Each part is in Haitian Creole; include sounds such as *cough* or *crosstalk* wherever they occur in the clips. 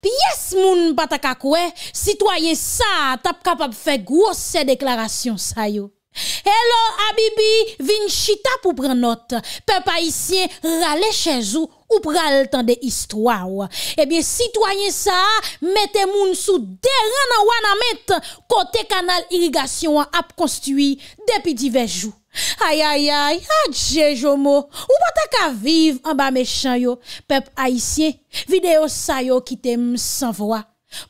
Pyes moun batakakwe, sitwayen sa tap kapap fe gwo se deklarasyon sa yo. E lo abibi vin chita pou pranot, pe pa isye rale chen zo ou pral tan de istwa ou. E eh bie sitwayen sa mette moun sou deran an wan amet kote kanal irigasyon ap konstui depi di vej ou. Ayayay, adje ah, jomo, ou batak aviv anba mechanyo, pep aisyen, videyo sayo kite msanvoa,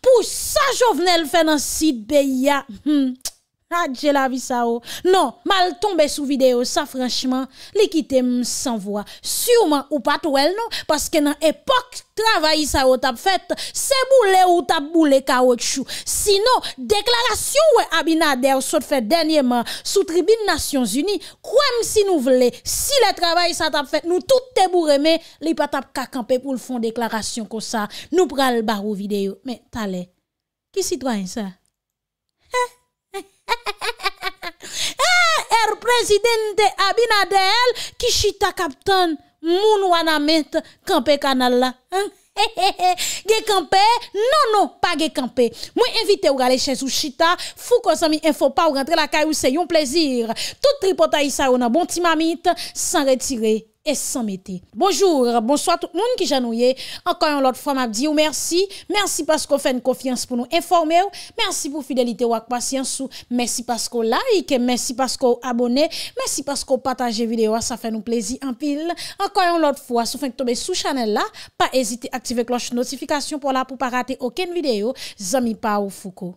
pou sa jovenel fè nan si beya. Hmm. Adje la vi sa ou. Non, mal tombe sou videyo sa franchman. Li ki tem san vwa. Siuman ou pat wèl non. Paske nan epok travayi sa ou tap fèt. Se bou le ou tap bou le ka wèl chou. Sinon, deklarasyon wè abina der. Sot fèt denye man. Sou tribine Nasyons Uni. Kouèm si nou vle. Si le travayi sa tap fèt. Nou tout te bou remè. Li pa tap kakampe pou l'fon deklarasyon ko sa. Nou pral bar ou videyo. Men, tale. Ki sitwany sa? *laughs* Er prezidente Abinadel ki chita kapton moun wana met kampe kanal la. *laughs* Ge kampe? Nono, non, pa ge kampe. Mwen invite ou gale chen sou chita, fou kon sami enfo pa ou rentre la kay ou se yon plezir. Tout tripota isa ou nan bon ti mamit, san retire. et sans Bonjour, bonsoir tout le monde qui janouye. Encore une autre fois, m'a merci. Merci parce qu'on fait une confiance pour nous informer. Merci pour fidélité ou patience. Merci parce qu'on like, merci parce qu'on abonné, merci parce qu'on partage vidéo, ça fait nous plaisir en pile. Encore une autre fois, si vous tomber sous channel là, pas hésiter activer cloche notification pour là pour pas rater aucune vidéo. Zami ou Foucault.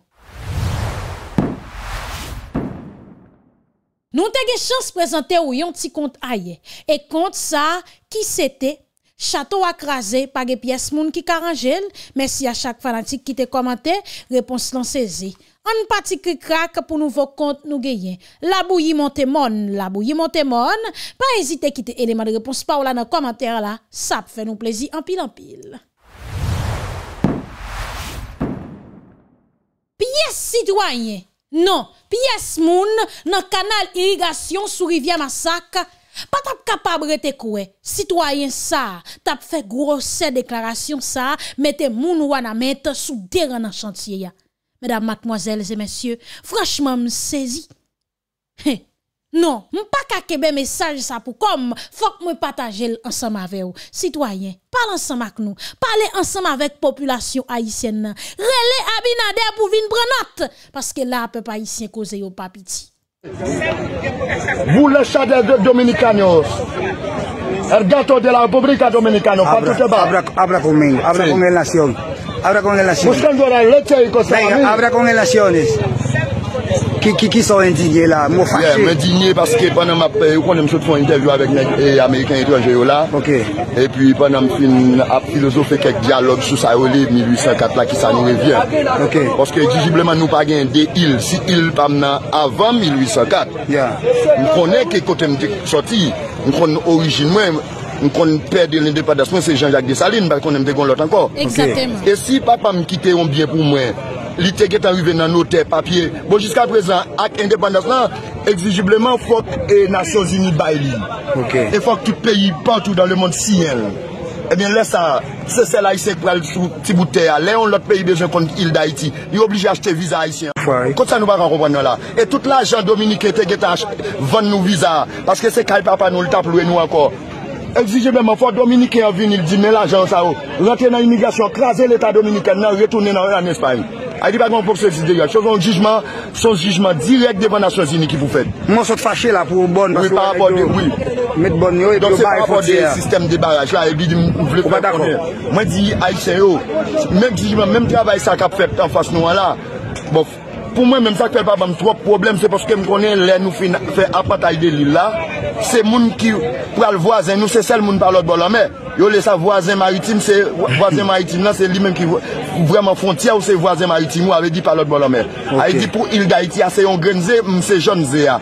Nou te ge chans prezante ou yon ti kont a ye. E kont sa, ki se te? Chato akraze, pa ge piyes moun ki karanjen. Mersi a chak fanatik ki te komante, repons lan sezi. An pati ki krak pou nou vo kont nou geyen. La bou yi monte mon, la bou yi monte mon. Pa ezite ki te eleman repons pa ou la nan komante la. Sa pfe nou plezi anpil anpil. Pyes si doyye. Non, piyes moun nan kanal irigasyon sou rivya masak, pa tap kapab rete kowe. Citoyen sa, tap fe grose deklarasyon sa, mette moun wana mette sou deran nan chantiye ya. Medan matmoazelze mensyo, frashman msezi. Non, mpa kakebe mesaj sa pou kom, fok mwen pataje l ansama ve ou. Citoyen, pale ansama k nou, pale ansama vek populasyon Haitien nan. Rele abinade apou vin brenat, paske la apèp Haitien koze yo papiti. Mw le chade dominikanyos, ergato de la republika dominikanyos. Abra kon men, abra kon enlasyon. Abra kon enlasyon. Mwen chande la lete yon kontra mwen. Abra kon enlasyon. Ki son endinye la, mou fachye. Mou endinye paske panan map pe, yo konen msot fon interjou avèk nèk, e Amerikan etranjè yo la, epi panan m fin ap filozofè kek diyalog sou sa oliv 1854 la ki sa nou revyen. Paske ekijibleman nou pa gen de il, si il panan avan 1854, m konen ke kote m te sorti, m konen orijin mwen, m konen perde lende padasyon se Jean-Jacques de Saline, bak konen m te gon lot anko. E si papa m kite yon bien pou mwen, li te get anrive nan noter papye. Bon, jiska prezant, ak independans nan, exijibleman fok e nasyon zini bayli. E fok ti peyi pantou dan le moun siyen. Ebyen eh lè sa, se se la yi sek pral sou tibou teya, lè yon lot peyi dezen kon il da iti, yi obliji achete visa a yi siyen. Kout sa nou bagan rompanyan la? E tout la jant Dominike te get anche vann nou visa, paske se kaj pa pa nou l tap louen nou anko. Exijibleman fok Dominike yon vin, il di men la jant sa ou, oh, rentyen nan imigrasyon, krasen l etat Dominike, nan retounen nan an espany. A di bagan pou se zideyat, son jujman direk devan a son zini ki pou fet. Mwen sot fache la pou bon. Oui, par apot de, oui. Met bon yo, et do bar, et fote ya. Don se par apot de sistem de baraj la, e bi di moun vlef mwen konnen. Mwen di, a y sen yo, menk jujman, menk travay sa kap fet an fas nou an la. Pou mwen menk sak pe baban, trot problem se porske mwen konnen lè nou fe apatay de lè la. Se moun ki pral vwazen nou, se sel moun palot bolan mè. Yo lè sa voisin maritim, se voisin maritim lan se li menm ki vwèm an fontya ou se voisin maritim ou avè di palot bon la mè. Aè di pou il da iti a se yon grenze mse joun ze a.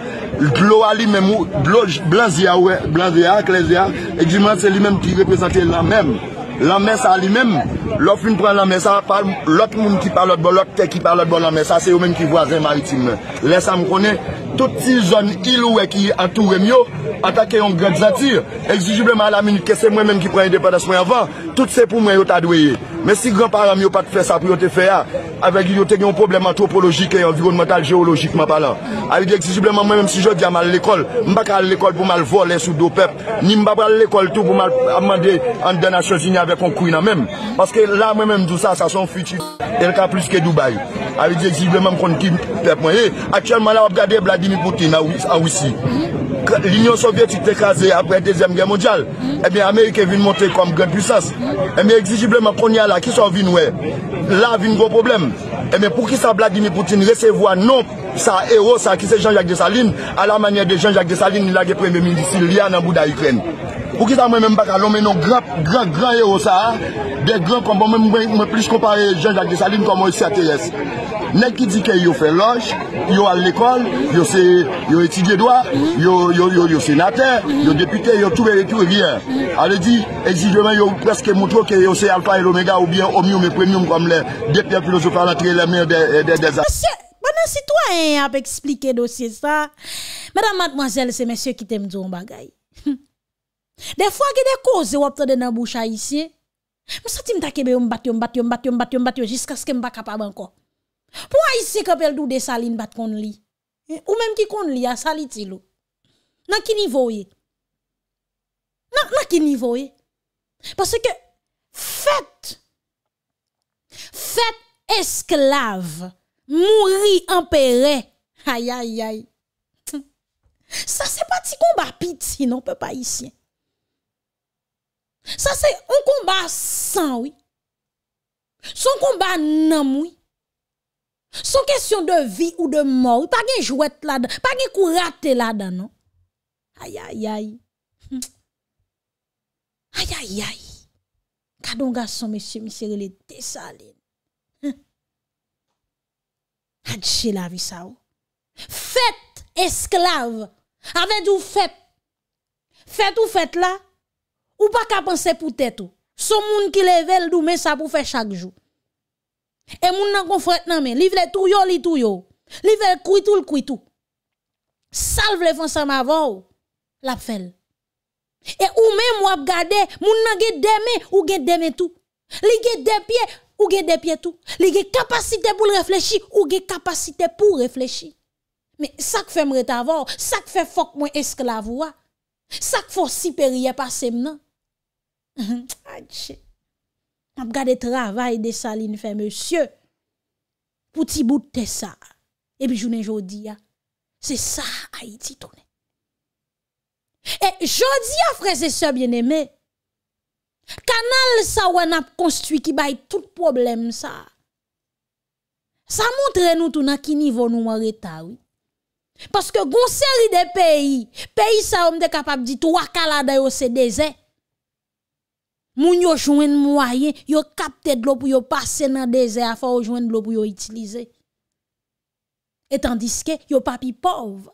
Lò a li menm ou blan ze ah, ah, ah. a, blan ze a, klenze a, ek di mwen se li menm ki repesante la mèm. La mè sa li menm, lò fün pran la mè sa, lòt moun ki palot bon la mè sa, se yo menm ki voisin maritim. Lè sa m konè. Toute ti zon ilou e ki atou remyo, atake yon greg zati, exijibleman la minute ke se mwen men ki prene depadas mwen avan, tout se pou mwen yot adweye. Men si gran para mi yo pat fè sa pou yo te fè ya, avèk yo te gen yon probleman topologik e yon virounmental geologik ma palan. Avè di ekzizibleman mwen mèm si jò di amal l'ekol, mbak al l'ekol pou mal vol lè sou do pep, ni mbak al l'ekol tou pou mal amande an den asyozini avèk an kouina mèm. Paske la mwen mèm dousa sa son fichi, elka plus ke Dubaï. Avè di ekzizibleman mkon ti pep mwen. Aktyenman la wap gade Vladimir Poutine avwisi. l'Union soviétique écrasée après la Deuxième Guerre mondiale, mm. eh bien, l'Amérique est venue monter comme grande puissance. Mm. Eh bien, exigiblement, qu'on y a là, qui sont venus, ouais, là, un gros problème. Eh bien, pour qui ça, Vladimir Poutine recevoir non sa héros, ça, qui c'est Jean-Jacques Dessalines, à la manière de Jean-Jacques Dessalines, il a premier ministre, il y a bout d'Ukraine. Ou ki ta mwen mwen baka lomen nou gran, gran, gran Erosa, de gran konpon mwen mwen plis kompare Jean-Jacques Dessalines konpon E.C.A.T.S. Nè ki di ke yo fè loj, yo al l'ekol, yo se, yo etidye doa, yo, yo, yo, yo senate, yo depite, yo toube, toube, riyen. A le di, e zi jwen mwen yo preske moutro ke yo se Alfa et Omega ou bien Omium et Premium konpon mwen depye filosofal entre le mèr de, de, de, de, de. Monsieur, banan si to an ap eksplike dosye sa, madame mademoiselle se monsieur ki tem djou mba gaye. Des fois, il y a des causes qui sont dans la bouche haïtien. Je senti que je me battre, me battre, me battre, me battre, me battre, jusqu'à ce que je ne capable encore. Pour haïtien, quand elle des salines, battre contre li. Eh, ou même qui qu'on li, a saliti Dans quel niveau Dans quel niveau Parce que, faites, faites esclave, mourir en Aïe, aïe, aïe. Ça, c'est pas petit combat pitié, non, peuple haïtien. Ça, c'est un combat sans, oui. Son combat non, oui. Son question de vie ou de mort. Pas de jouette là-dedans. Pas de coup là-dedans, non. Aïe, aïe, aïe. Hm. Aïe, aïe, aïe. Kadon garçon, monsieur, monsieur, il est dessalé. Hm. la vie ça. Oh. Faites esclave. Avec vous faites. Faites ou faites là. Ou pas qu'à penser pour tête ou. Son moun qui lève le mais ça pour faire chaque jour. Et moun nan confrère nan men, li vle tout yo, li tout yo. Li vle tout, le koui tout. Salve le ensemble avant la fèl. Et ou même ou gade, moun nan gen deme ou gen deme tout. Li gen des pieds ou gen de pieds tout. Li gen capacité pour réfléchir ou gen capacité pour réfléchir. Mais ça que fait me retavor, ça que fait fok moi esclavoua. Ça que si supérieur passer maintenant. *laughs* N ap gade travay de sa li n fe monsye Pouti bout te sa E bi jounen jodi ya Se sa a iti toune E jodi ya freze se bieneme Kanal sa wan ap konstwi ki bay tout problem sa Sa montre nou touna ki nivou nou ware tau Paske goun seri de peyi Peyi sa wan de kapap di tou akalade yo se dezen Moun yo jwen mwayen, yo kapte dlo pou yo pase nan dezen a fa yo jwen dlo pou yo itilize. Etan diske, yo papi pov.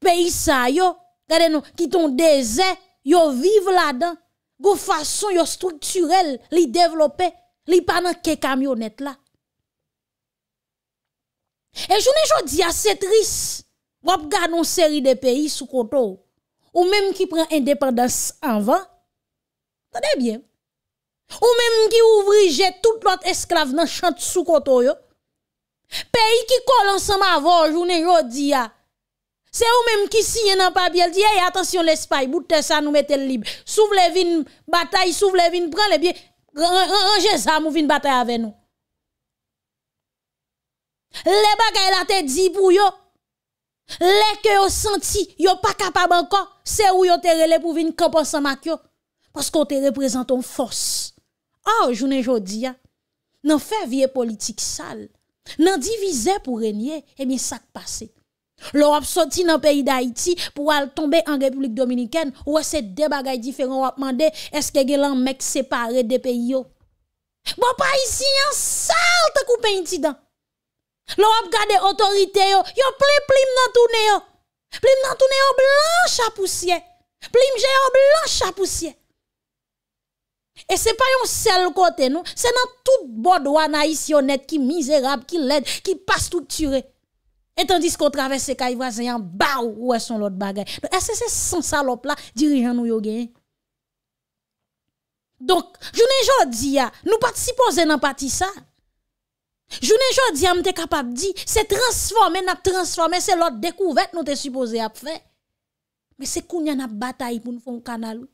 Peyi sa yo, gade nou, ki ton dezen, yo vive la dan, go fason yo strukturel li devlope, li panan ke kamyonet la. E jouni jodi ase tris, wap gade nou seri de peyi sou koto ou. ou même qui prend indépendance avant, tenez bien, ou même qui ouvre jet tout l'autre esclave dans chante sous koto yo, pays qui colle ensemble avant journée jodi c'est ou même qui signe dans papier, dit hey, attention l'espace, vous ça nous mettez libre. Souve les vin bataille, souve les vin prend les bien, ranger ça mou vin bataille avec nous. Les bagailles la te dit pour yo, Lè kè yo senti yo pa kapab ankon, se ou yo te rele pou vin komponsan mak yo Pas kon te reprezenton fos Or, jounen jodi ya, nan fe vie politik sal, nan divize pou renyen, e bin sak pase Lo wap soti nan peyi da iti pou al tombe an republik dominiken Ou ase debagay diferon wap mande eske gè lan mek separe de peyi yo Bo pa isi yon sal te koupen iti dan L'on a gardé autorité, yo, yo plim plim nan tourné yo. Plim nan tourné yo blanche à poussière. Plim j'ai yo blanche à poussière. Et c'est pas yon seul côté nous, c'est dans tout bord haïtien net qui misérable, qui laide, qui pas structuré. Et tandis qu'on traverse les voisins en bas ou son l'autre bagay. Est-ce que c'est sans salope là dirigeant nous yo gen? Donc, je ne dis nous participons dans parti ça. Jounen jodi am te kapap di, se transforme na transforme, se lot dekouvet nou te suppose ap fe. Mwen se kounya na batay pou nou fon kanalou.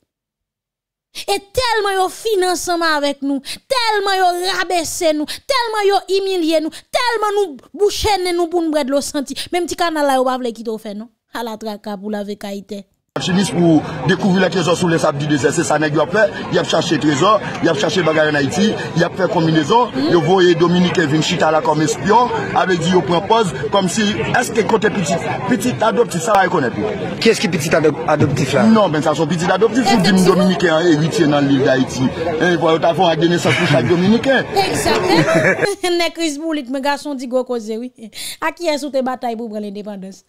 E telman yo financeman avek nou, telman yo rabe se nou, telman yo imilye nou, telman nou bouchene nou pou nou bred lo senti. Mwen ti kanal la yo bavle ki tou fe nou, ala traka pou la vekaiten. Chimis pou dekouvri la krezo sou lè sabdi de zè, se sa negyo apè, yap chache trezo, yap chache bagare na iti, yap fè kombinezo, yo vouye Dominike vin chita la kom espyon, apè di yo prepoz, kom si, eske kontè piti, piti t'adopti, sa wè konè pou. Kè eske piti t'adopti fè? Non, ben sa son piti t'adopti fè, jim Dominike an e wite nan liv da iti. E yon fò yon ta fò a genè sa fò chak Dominike. Eksatè, ne kriz moulit, mè gason di gò ko zè wè. Aki yè soute batay bou brè le devandos.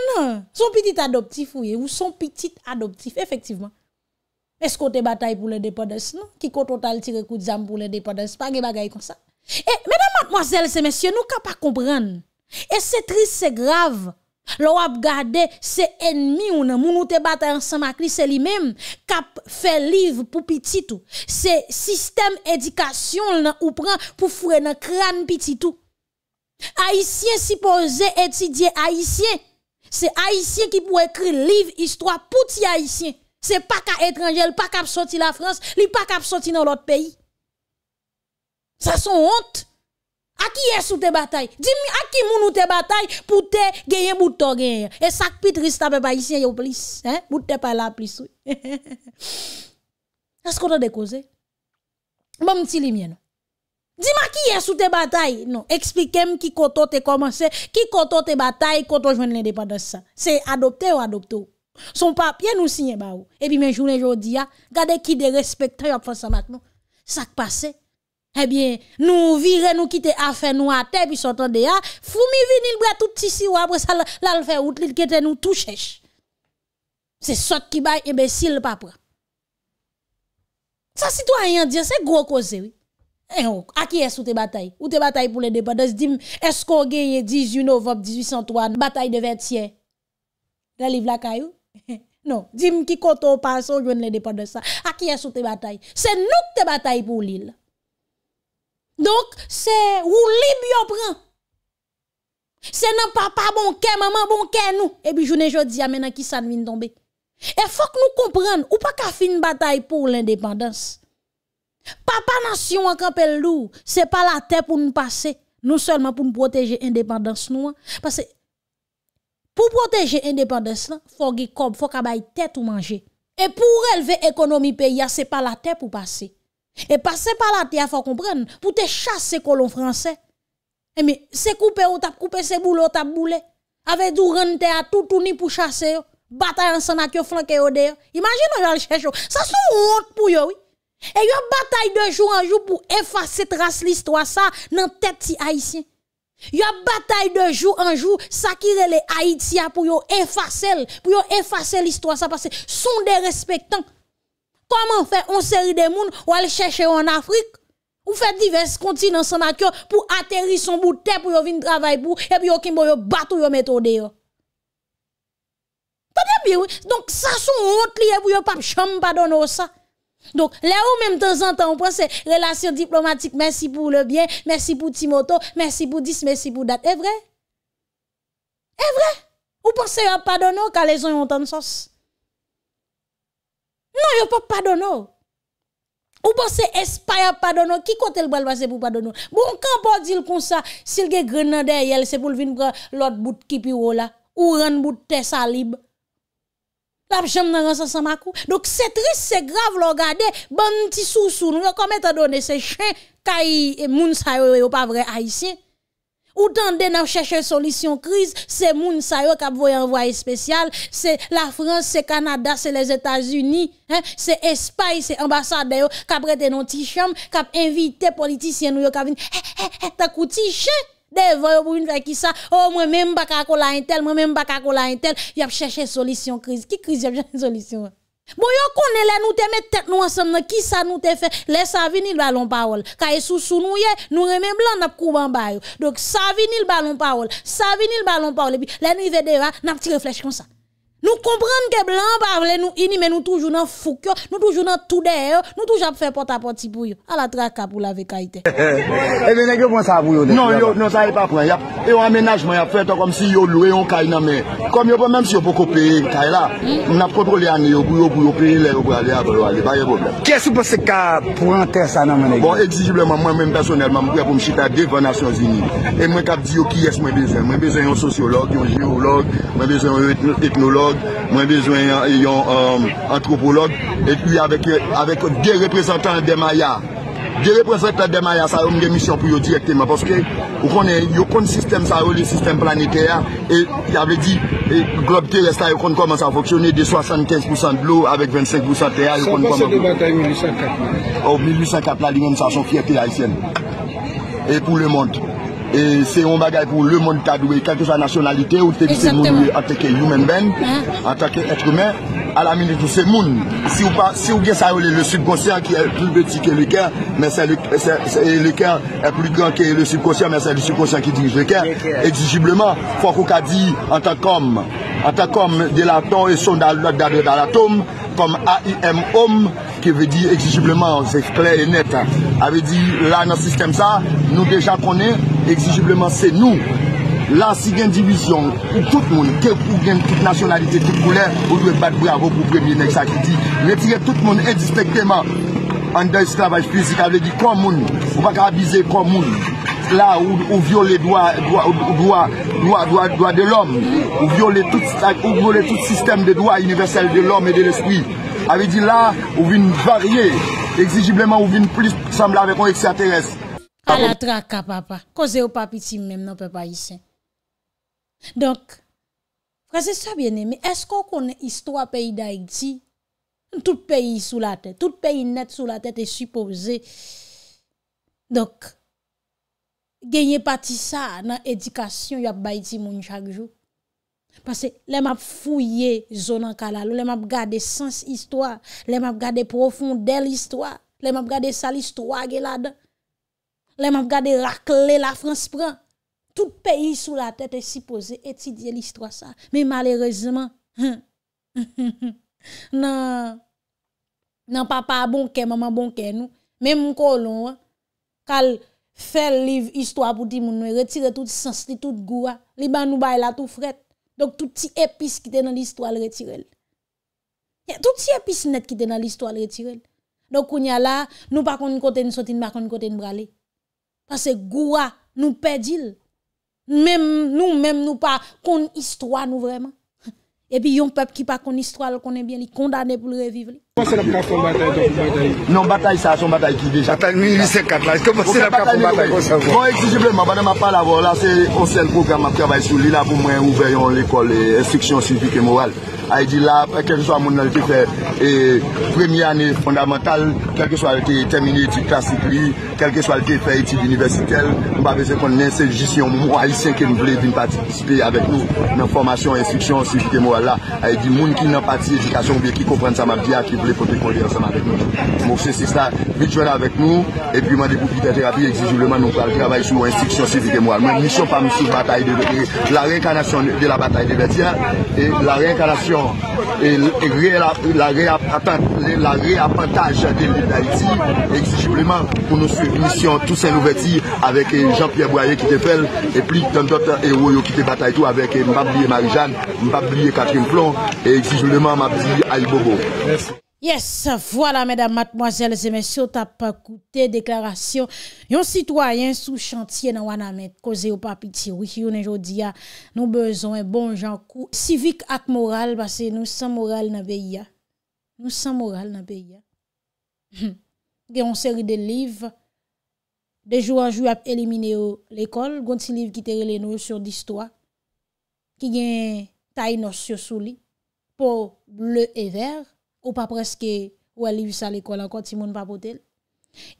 Non, son p adoptif ou, ou son petit adoptif, effectivement. Est-ce qu'on te bataille pour l'indépendance, non? Qui compte total tire coup de zam pour l'indépendance? Pas de bagaille comme ça. Et, mesdames, mademoiselles et messieurs, nous ne pas comprendre. Et c'est triste, c'est grave. L'on a gardé, c'est ennemis, ou nous nous ensemble avec lui, c'est lui-même qui fait livre pour petit tout. C'est système éducation ou prend pour fouer dans crâne petit tout. Haïtien supposé étudier haïtien c'est haïtien qui peut écrire livre histoire pour ti haïtien. C'est pas qu'à étranger, pas qu'à sortir la France, li pas qu'à sortir dans l'autre pays. Ça son honte. À qui est-ce tes batailles? Dis-moi à qui moun tes batailles pour te gagner bout de gagner. Et ça qui triste avec haïtien yo hein? plus, hein? Bout te pas *laughs* là plus. Est-ce qu'on a décausé? Bon petit limien. Dis-moi qui est sous tes batailles. Non, expliquez-moi qui koto te commencé, qui koto te bataille, koto joue l'indépendance. C'est adopté ou adopté. Son papier nous signe ba ou. Et puis mes journées, jodi ah, a, regardez qui de respecteurs y'a pas ça maintenant. Ça qui passe. Eh bien, nous virer nous quitter affaire nous à terre puis s'entendre a, ah, foumi vinil bra tout ici, ou après ça là le fait li nous touche. C'est sot qui bail eh imbécile papa. Ça citoyen dit c'est gros cause oui. A eh, qui est-ce que tu bataille Ou es bataille pour l'indépendance Est-ce qu'on gagne 18 novembre 1803, bataille de 20 Dans La livre la caillou *laughs* Non, dis-moi qui compte au pas on l'indépendance. A qui est-ce que tu C'est nous qui te batailles pour l'île. Donc, c'est où Libye prend. C'est non papa bon maman bon nous. Et puis ne dis à maintenant qui ça vient tomber. Et faut que nous comprenions, ou pas fait une bataille pour l'indépendance. Papa nation en campel loup, c'est pas la terre pour nous passer, non seulement pour nous protéger indépendance nous, parce que pour protéger l'indépendance, il faut qu'il faut qu'il tête ou manger. Et pour élever l'économie pays, c'est pas la terre pour passer. Et passer par la terre, faut comprendre, pour te chasser colons français. Et mais c'est couper ou t'as couper c'est boulot, t'as Avec du rente à tout tourner pour chasser. Bataille ensemble avec flanqué au dehors. Imagine on chercher Ça c'est honte pour eux, oui. Et yon bataille de jour en jour pour effacer trace l'histoire ça dans tête haïtien. Yon bataille de jour en jour ça qui les Haïtiens pour yon effacer pour yon effacer l'histoire ça parce que sont des respectants. Comment faire On série de monde ou aller chercher en Afrique ou fait divers continents ensemble pour atterrir son bout de terre pour yon venir travailler pour et puis yon kimbo yon battre yon méthode yon. bien, donc ça son honte lié pour yon pas chambre ou ça. Donc, là où même de temps en temps, on pense relations diplomatiques, merci pour le bien, merci pour Timoto, merci pour 10, merci pour date. Est vrai? Est vrai? Ou pensez à pardonner quand les gens ont un de sauce? Non, a pas pardonner. Ou pensez à pardonner, qui compte le bras passer pour pardonner? Bon, quand on dit comme ça, s'il y a grenade, c'est pour venir prendre l'autre bout qui puis là, ou un bout de tes la chambre dans Donc c'est triste, c'est grave regardez, bon petit sous-sous nous comme étant donné ces chiens kay et moun sa yo pas vrai haïtien. Ou tande nan chercher solution crise, c'est moun sa yo k'ap voye envoyé spécial, c'est la France, c'est Canada, c'est les États-Unis, hein, c'est Espagne, c'est ambassade yo k'ap rete non petit chambre, k'ap inviter politiciens nou yo k'ap t'as un ti chien ?» De vo yo pou vin fè ki sa, oh mwen mwen baka kola intel, mwen mwen baka kola intel, yap chèche solisyon kriz. Ki kriz yap chèche solisyon wè? Bon yo konen lè nou te mè tèt nou ansèm nan, ki sa nou te fè, lè sa vinil balon parol. Ka yè e sou sou nou yè, nou remè blan dap kouban bayo. Dok sa vinil balon parol, sa vinil balon parol ebi. Lè nou yè dè yè, nan pti reflech kon sa. Nou kompran ke blan pa avle nou ini Men nou toujou nan fukyo Nou toujou nan toudè yo Nou toujou ap fè pota poti pou yo A la tra ka pou la vekaitè *laughs* E eh, vè nèk yo pon sa avou yo Non, non sa yon pa pon Yon ammenajman yon fè to Kom si yon loue yon kay nan men Kom yon pon menm si yon poko pè yon kay la Nan potro li ane yo Pou yon pè yon lèk Pou yon pè yon lèk Pou yon pè yon lèk Kè sou posè ka pou anter sa nan mennèk Bon, exijibleman Mwen mwen mwen mwen mwen mwen mwen mwen mwen Mwen bezwen yon antropolog E pwi avek de reprezentant de maya De reprezentant de maya sa yon gemisyon pou yon direktema Poske yon kon sistem sa yon, yon sistem planetera E yon ave di, globe teresta yon kon koman sa foksyone De 75% l'o avik 25% teya 100% de batay 1854 Ou 1854 la li yon sa son fieti la isen E pou le mont E se yon bagay pou le moun tadwe kelpe sa nasyonalite ou teke se moun anteke you men ben, anteke etre men, ala min eto se moun. Si ou gen sa yon le subkonsyen ki e pli beti ke leken, men se leken e pli gen ke le subkonsyen, men se le subkonsyen ki dirij leken, e dijibleman, fwa kou ka di ante kom, ante kom de la to, e son da lòt da lòt da la tom, kom A.I.M.OM ke ve di exijibleman, zek kler e net ave di la nan sistem sa nou dejan konen, exijibleman se nou, la si gen divisyon ou tout moun, ke ou gen tout nasyonalite, tout koule, ou ou e bat ou ya vok, ou ou e binexakiti, ne ti gen tout moun indispectema an de esklavaj fizik, ave di kon moun ou pa karavize kon moun là où ou violer droit, droit, droit, droit, de l'homme, ou violer tout, tout système de droit universel de l'homme et de l'esprit. Avait dit là, où vient varier, exigiblement ou vient plus sembler avec un extraterrestre. À la traque, papa. Cause au si même, non, pas ici. Donc, frère, ça bien aimé. Est-ce qu'on connaît l'histoire pays d'Haïti? Tout pays sous la tête, tout pays net sous la tête est supposé. Donc, genye pati sa nan edikasyon yo ap bayiti moun chak jou. Pase, lè map fouye zonan kalalo, lè map gade sens istwa, lè map gade profondel istwa, lè map gade sal istwa gelada, lè map gade rakle la franspran. Tout peyi sou la tete si pose etidye listwa sa. Men malerezman, *laughs* nan nan papa bonke, mama bonke nou, men moun kolon, kal fait livre histoire pour dire nous retirer tout sens li tout goût hein. li ban nous bay la tout fret donc tout petit épice qui était dans l'histoire le retirer tout petit épice net qui était dans l'histoire le retirer donc on y a là nous pas kon côté nous sortir pas kon côté nous braler parce que goût hein, nous perdil même nous même nous pas kon histoire nous vraiment *laughs* et puis un peuple qui pas kon histoire connaît bien il condamné pour le revivre Mwen serap ka pou batay do pou batay? Non, batay sa, son batay ki dejan. Batay 1854 la, eske mwen serap ka pou batay? Mwen eksejibleman, banan ma pala vo, la se onsel program a travay sou li la pou mwen ouveyon l'ekol, instriksyon, sivike, moral. A yi di la, apre kej sou a moun alke fè e premi ane fondamental, kelke sou alke termine etik klasik li, kelke sou alke fè etik universitel, mwen pa ve se konen se jisyon moun alisyen ke mwen vle din patispe avek nou nan formasyon, instriksyon, sivike, moral la, a yi di moun ki nan pat pour ensemble avec nous. Mon c'est ça, virtuel avec nous, et puis moi des pour thérapie, exigiblement, nous travailler sur l'instruction civique et moi. mission pas sur bataille de la réincarnation de la bataille de Bétia, et la réincarnation et, la, la réappartage de l'île d'Haïti, exigiblement, pour nous suivre mission tout saint avec eh, Jean-Pierre Boyer qui te fait, et puis tant d'autres héros qui te bataille tout avec eh, Mbabli et Marie-Jeanne, Mbabli et Catherine Plon, et exigiblement et Aïbobo. Merci. Yes, voilà, mesdames, mademoiselles et messieurs, tapakoute, deklarasyon. Yon sitwayen sou chantier nan wana met, koze yo papi ti wich yon enjodi ya, ah, nou bezon en bon jan kou. Sivik ak moral, basen nou san moral nan beya. Ah. Nou san moral nan beya. Ah. Hmm. Gen yon seri de liv, de jou an jou ap elimine yo l'ekol, gonti liv ki terele nou yon sur distwa. Ki gen tay nos yo sou li, pou bleu e verre. Ou pa preske wè liv sa l'ekol ankon ti moun papote l.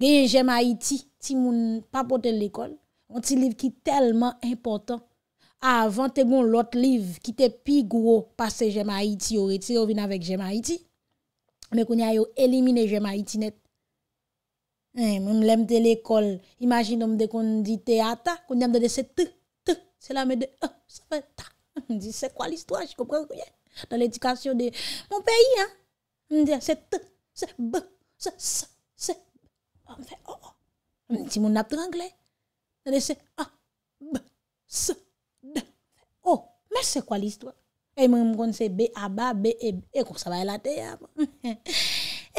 Gye jema iti ti moun papote l l'ekol. Moun ti liv ki telman important. A avante moun lot liv ki te pi gwo pase jema iti yo eti yo vin avèk jema iti. Mè koun ya yo elimine jema iti net. Mè eh, mè mlemte l'ekol. Imagin mè de kon di te ata. Kon mè mlemte de se te te. Se la mè de oh, se pe ta. *laughs* Mè di se kwa l'istwa. Jikopre wè kwenye. Dan l'edikasyon de moun peyi an. Mwen diya se te, se be, se se, se. Mwen fe o, o. Ti moun ap te gangle. Se de se a, be, se, de. O, ah, mwen se kwa listwa? E mwen mwen se be, a, ba, be, e, e. E kwa sa va elate ya.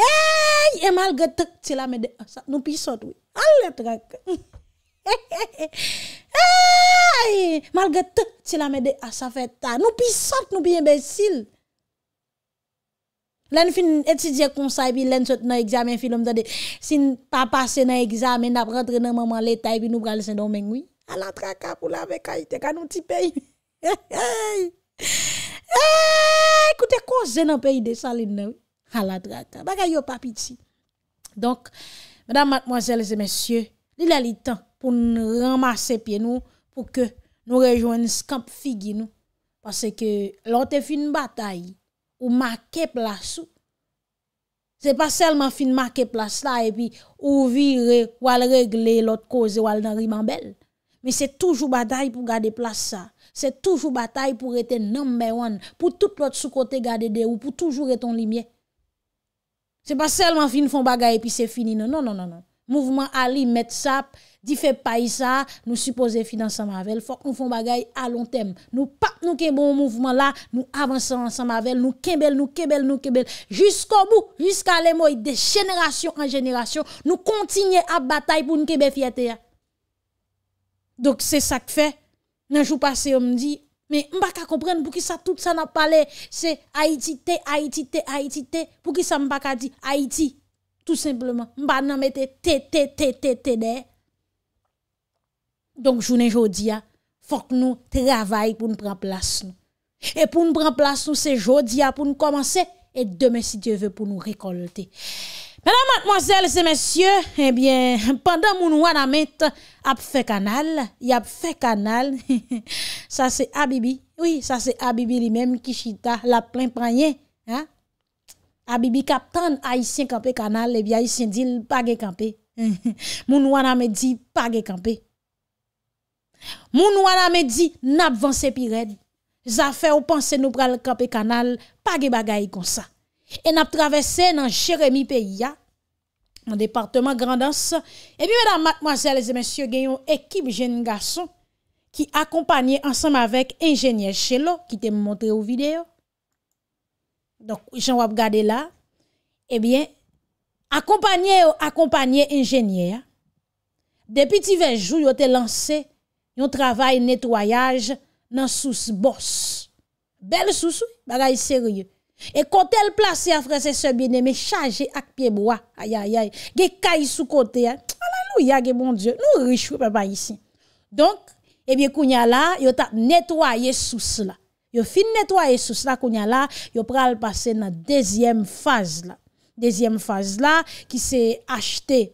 Eyyy, e malge te, ti la me de. A, sa, nou pi sot wè. Alè te gangle. Eyyy, malge te, ti la me de. A, sa, fè ta. Nou pi sot, nou pi embesil. Len fin etidye konsay bi, len sot nan egzamen fi lom dade. Sin pa pase nan egzamen, dap rentre nan maman letay bi nou brale sen donmengwi. A la traka pou la vekay, te ka nou ti peyi. Ekoute, konzen nan peyi de salin nou. A la traka, bagay yo papiti. Donk, mwenam matmojelze mensyo, li lali tan pou nou ramase piye nou, pou ke nou rejoen skamp figi nou. Pase ke lante fi nou batayi. Ou ma ke plas ou. Se pa selman fin ma ke plas la e pi ouvi wale regle lot koze wale nan riman bel. Me se toujou batay pou gade plas sa. Se toujou batay pou rete number one. Pou tout lot sou kote gade de ou. Pou toujou rete on li mye. Se pa selman fin fon bagay e pi se fini nan. Non, non, non, non. non. Mouvment Ali, Metzap, dife payisa, nou supose finansan mavel, fok nou fon bagay alon tem. Nou pat nou kebel ou mouvment la, nou avansan ansan mavel, nou kebel, nou kebel, nou kebel. Jusko bou, jiska le mouy, de jeneration an jeneration, nou kontinye ap batay pou nou kebel fiyate ya. Dok se sak fe, nanjou pase om di, me baka kompren pou ki sa tout san ap pale, se Haitite, Haitite, Haitite, pou ki sa me baka di Haitite. Tout simplement. Mba nan mette te, t te, te, de. Donc, journée hein, faut que nous travaillions pour nous prendre place. Et pour nous prendre place, c'est jodi hein, pour nous commencer. Et demain, si Dieu veut, pour nous récolter. Mesdames, mademoiselles et messieurs, eh bien, *laughs* pendant mon Wanamet a fait canal, il a fait canal, *laughs* ça c'est Abibi, oui, ça c'est Abibi lui-même qui chita la plein pranier. A bibi kap tan Aisyen kampe kanal, le bi Aisyen dil pa ge kampe. *laughs* Moun wana me di pa ge kampe. Moun wana me di nap vans epi red. Zafè ou panse nou pral kampe kanal, pa ge bagay kon sa. E nap travesse nan Jeremie P.I.A. An departement grandans. E bi mèdame, mademoiselles et messieurs, gen yon ekip jen gason ki akompanyen ansam avek ingenier Chello ki te mwontre ou videyo. Donc, j'en wap regarder là. Eh bien, ou accompagné ingénieur. Depuis divers jours, a ont lancé un travail nettoyage dans sous boss. Belle sous, bagaille sérieux. Et quand elle place à eh, frère se bien-aimé, chargé avec pied bois, aïe aïe aïe, ge sous côté, hein. alléluia, ge bon Dieu, nous riches, papa ici. Donc, eh bien, kounya là, a tap nettoyé sous là. Yo fin netwaye sou slakoun ya la, yo pral pase nan dezyem faz la. Dezyem faz la ki se achete.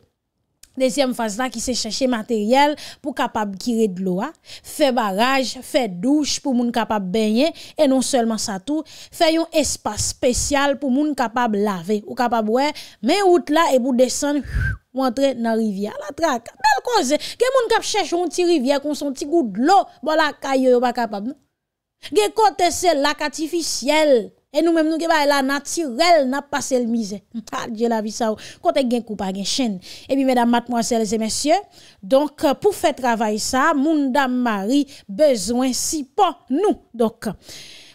Dezyem faz la ki se chache materyel pou kapab gire dlo a. Fe baraj, fe douche pou moun kapab benye. E non selman sa tou, fe yon espas spesyal pou moun kapab lave. Ou kapab we, men out la e pou desen wantre nan rivye. La traka, bel koze. Ke moun kap chache yon ti rivye kon son ti gout dlo, bo la kayo yo pa kapab moun. Gen kote la lak artificiel. Et nous-mêmes, nous avons la naturelle, n'a pas le mise *laughs* Dieu la vie ça. Quand gen coupe, gen chaîne. Et puis, mesdames, mademoiselles et messieurs, donc, euh, pour faire travail ça, moun dame Marie, besoin si pas nous. Donc,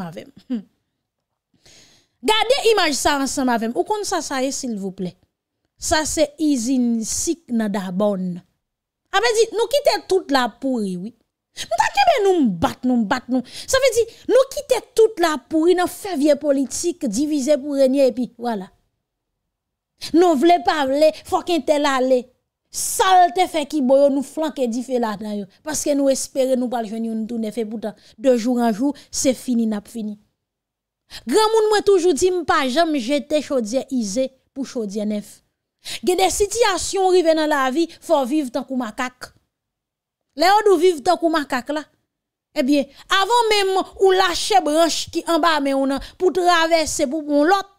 avec hmm. Gardez image ça ensemble avec moi. Ou qu'on ça, ça est, s'il vous plaît. Ça, c'est izin Sik dans la dit, nous quitter toute la pourrie, oui. Nous nous battre, nous battre, nous. Ça veut dire, nous quitter toute la pourrie dans le politique, divisé pour régner, et puis voilà. Nous voulons pas parler, faut qu'un tel aller. Sal te fe ki boyo nou flanke di fe la dan yo. Paske nou espere nou baljen yon tou nefe pou tan. De joun an joun se fini nap fini. Gran moun mwen toujou di mpa jem jete chodye izè pou chodye nef. Ge de sityasyon rive nan la vi fò viv tan kou makak. Le yo nou viv tan kou makak la? Ebyen, avon menm ou lache branche ki anba me yon nan pou travesse pou pou lot.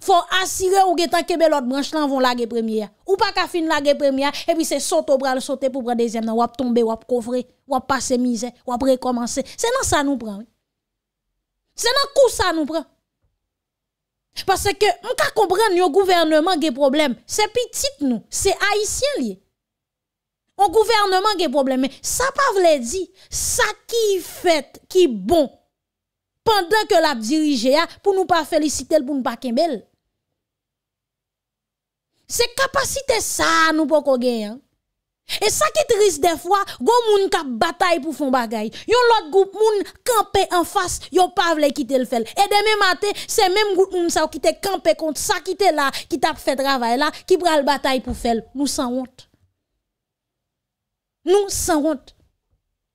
Faut assurer ou gen tanke ben l'autre branche là vont laguer première. Ou pas ka fin laguer première et puis c'est sauter bras sauter pour prendre deuxième ou va tomber couvrir, on va passer misère va recommencer. C'est dans ça nous prend. C'est dans coup ça nous prend. Parce que on ka comprendre le gouvernement des problèmes. C'est petit nous, c'est haïtien lié. gouvernement gouvernement des problèmes. Mais ça pas veut dire ça qui fait qui bon pendant que la dirigé pour nous pas féliciter pour nous pas kembel. C'est capacité ça nous pas gagner. Hein. Et ça qui triste des fois, gon moun qui bataille pour faire bagay. Yon l'autre groupe moun campé en face, yon pas vle quitter le fait. Et demain matin, c'est même groupe moun qui te campé contre ça qui te là, qui t'a fait travail là, qui la bataille pour faire. Nous sans honte. Nous sans honte.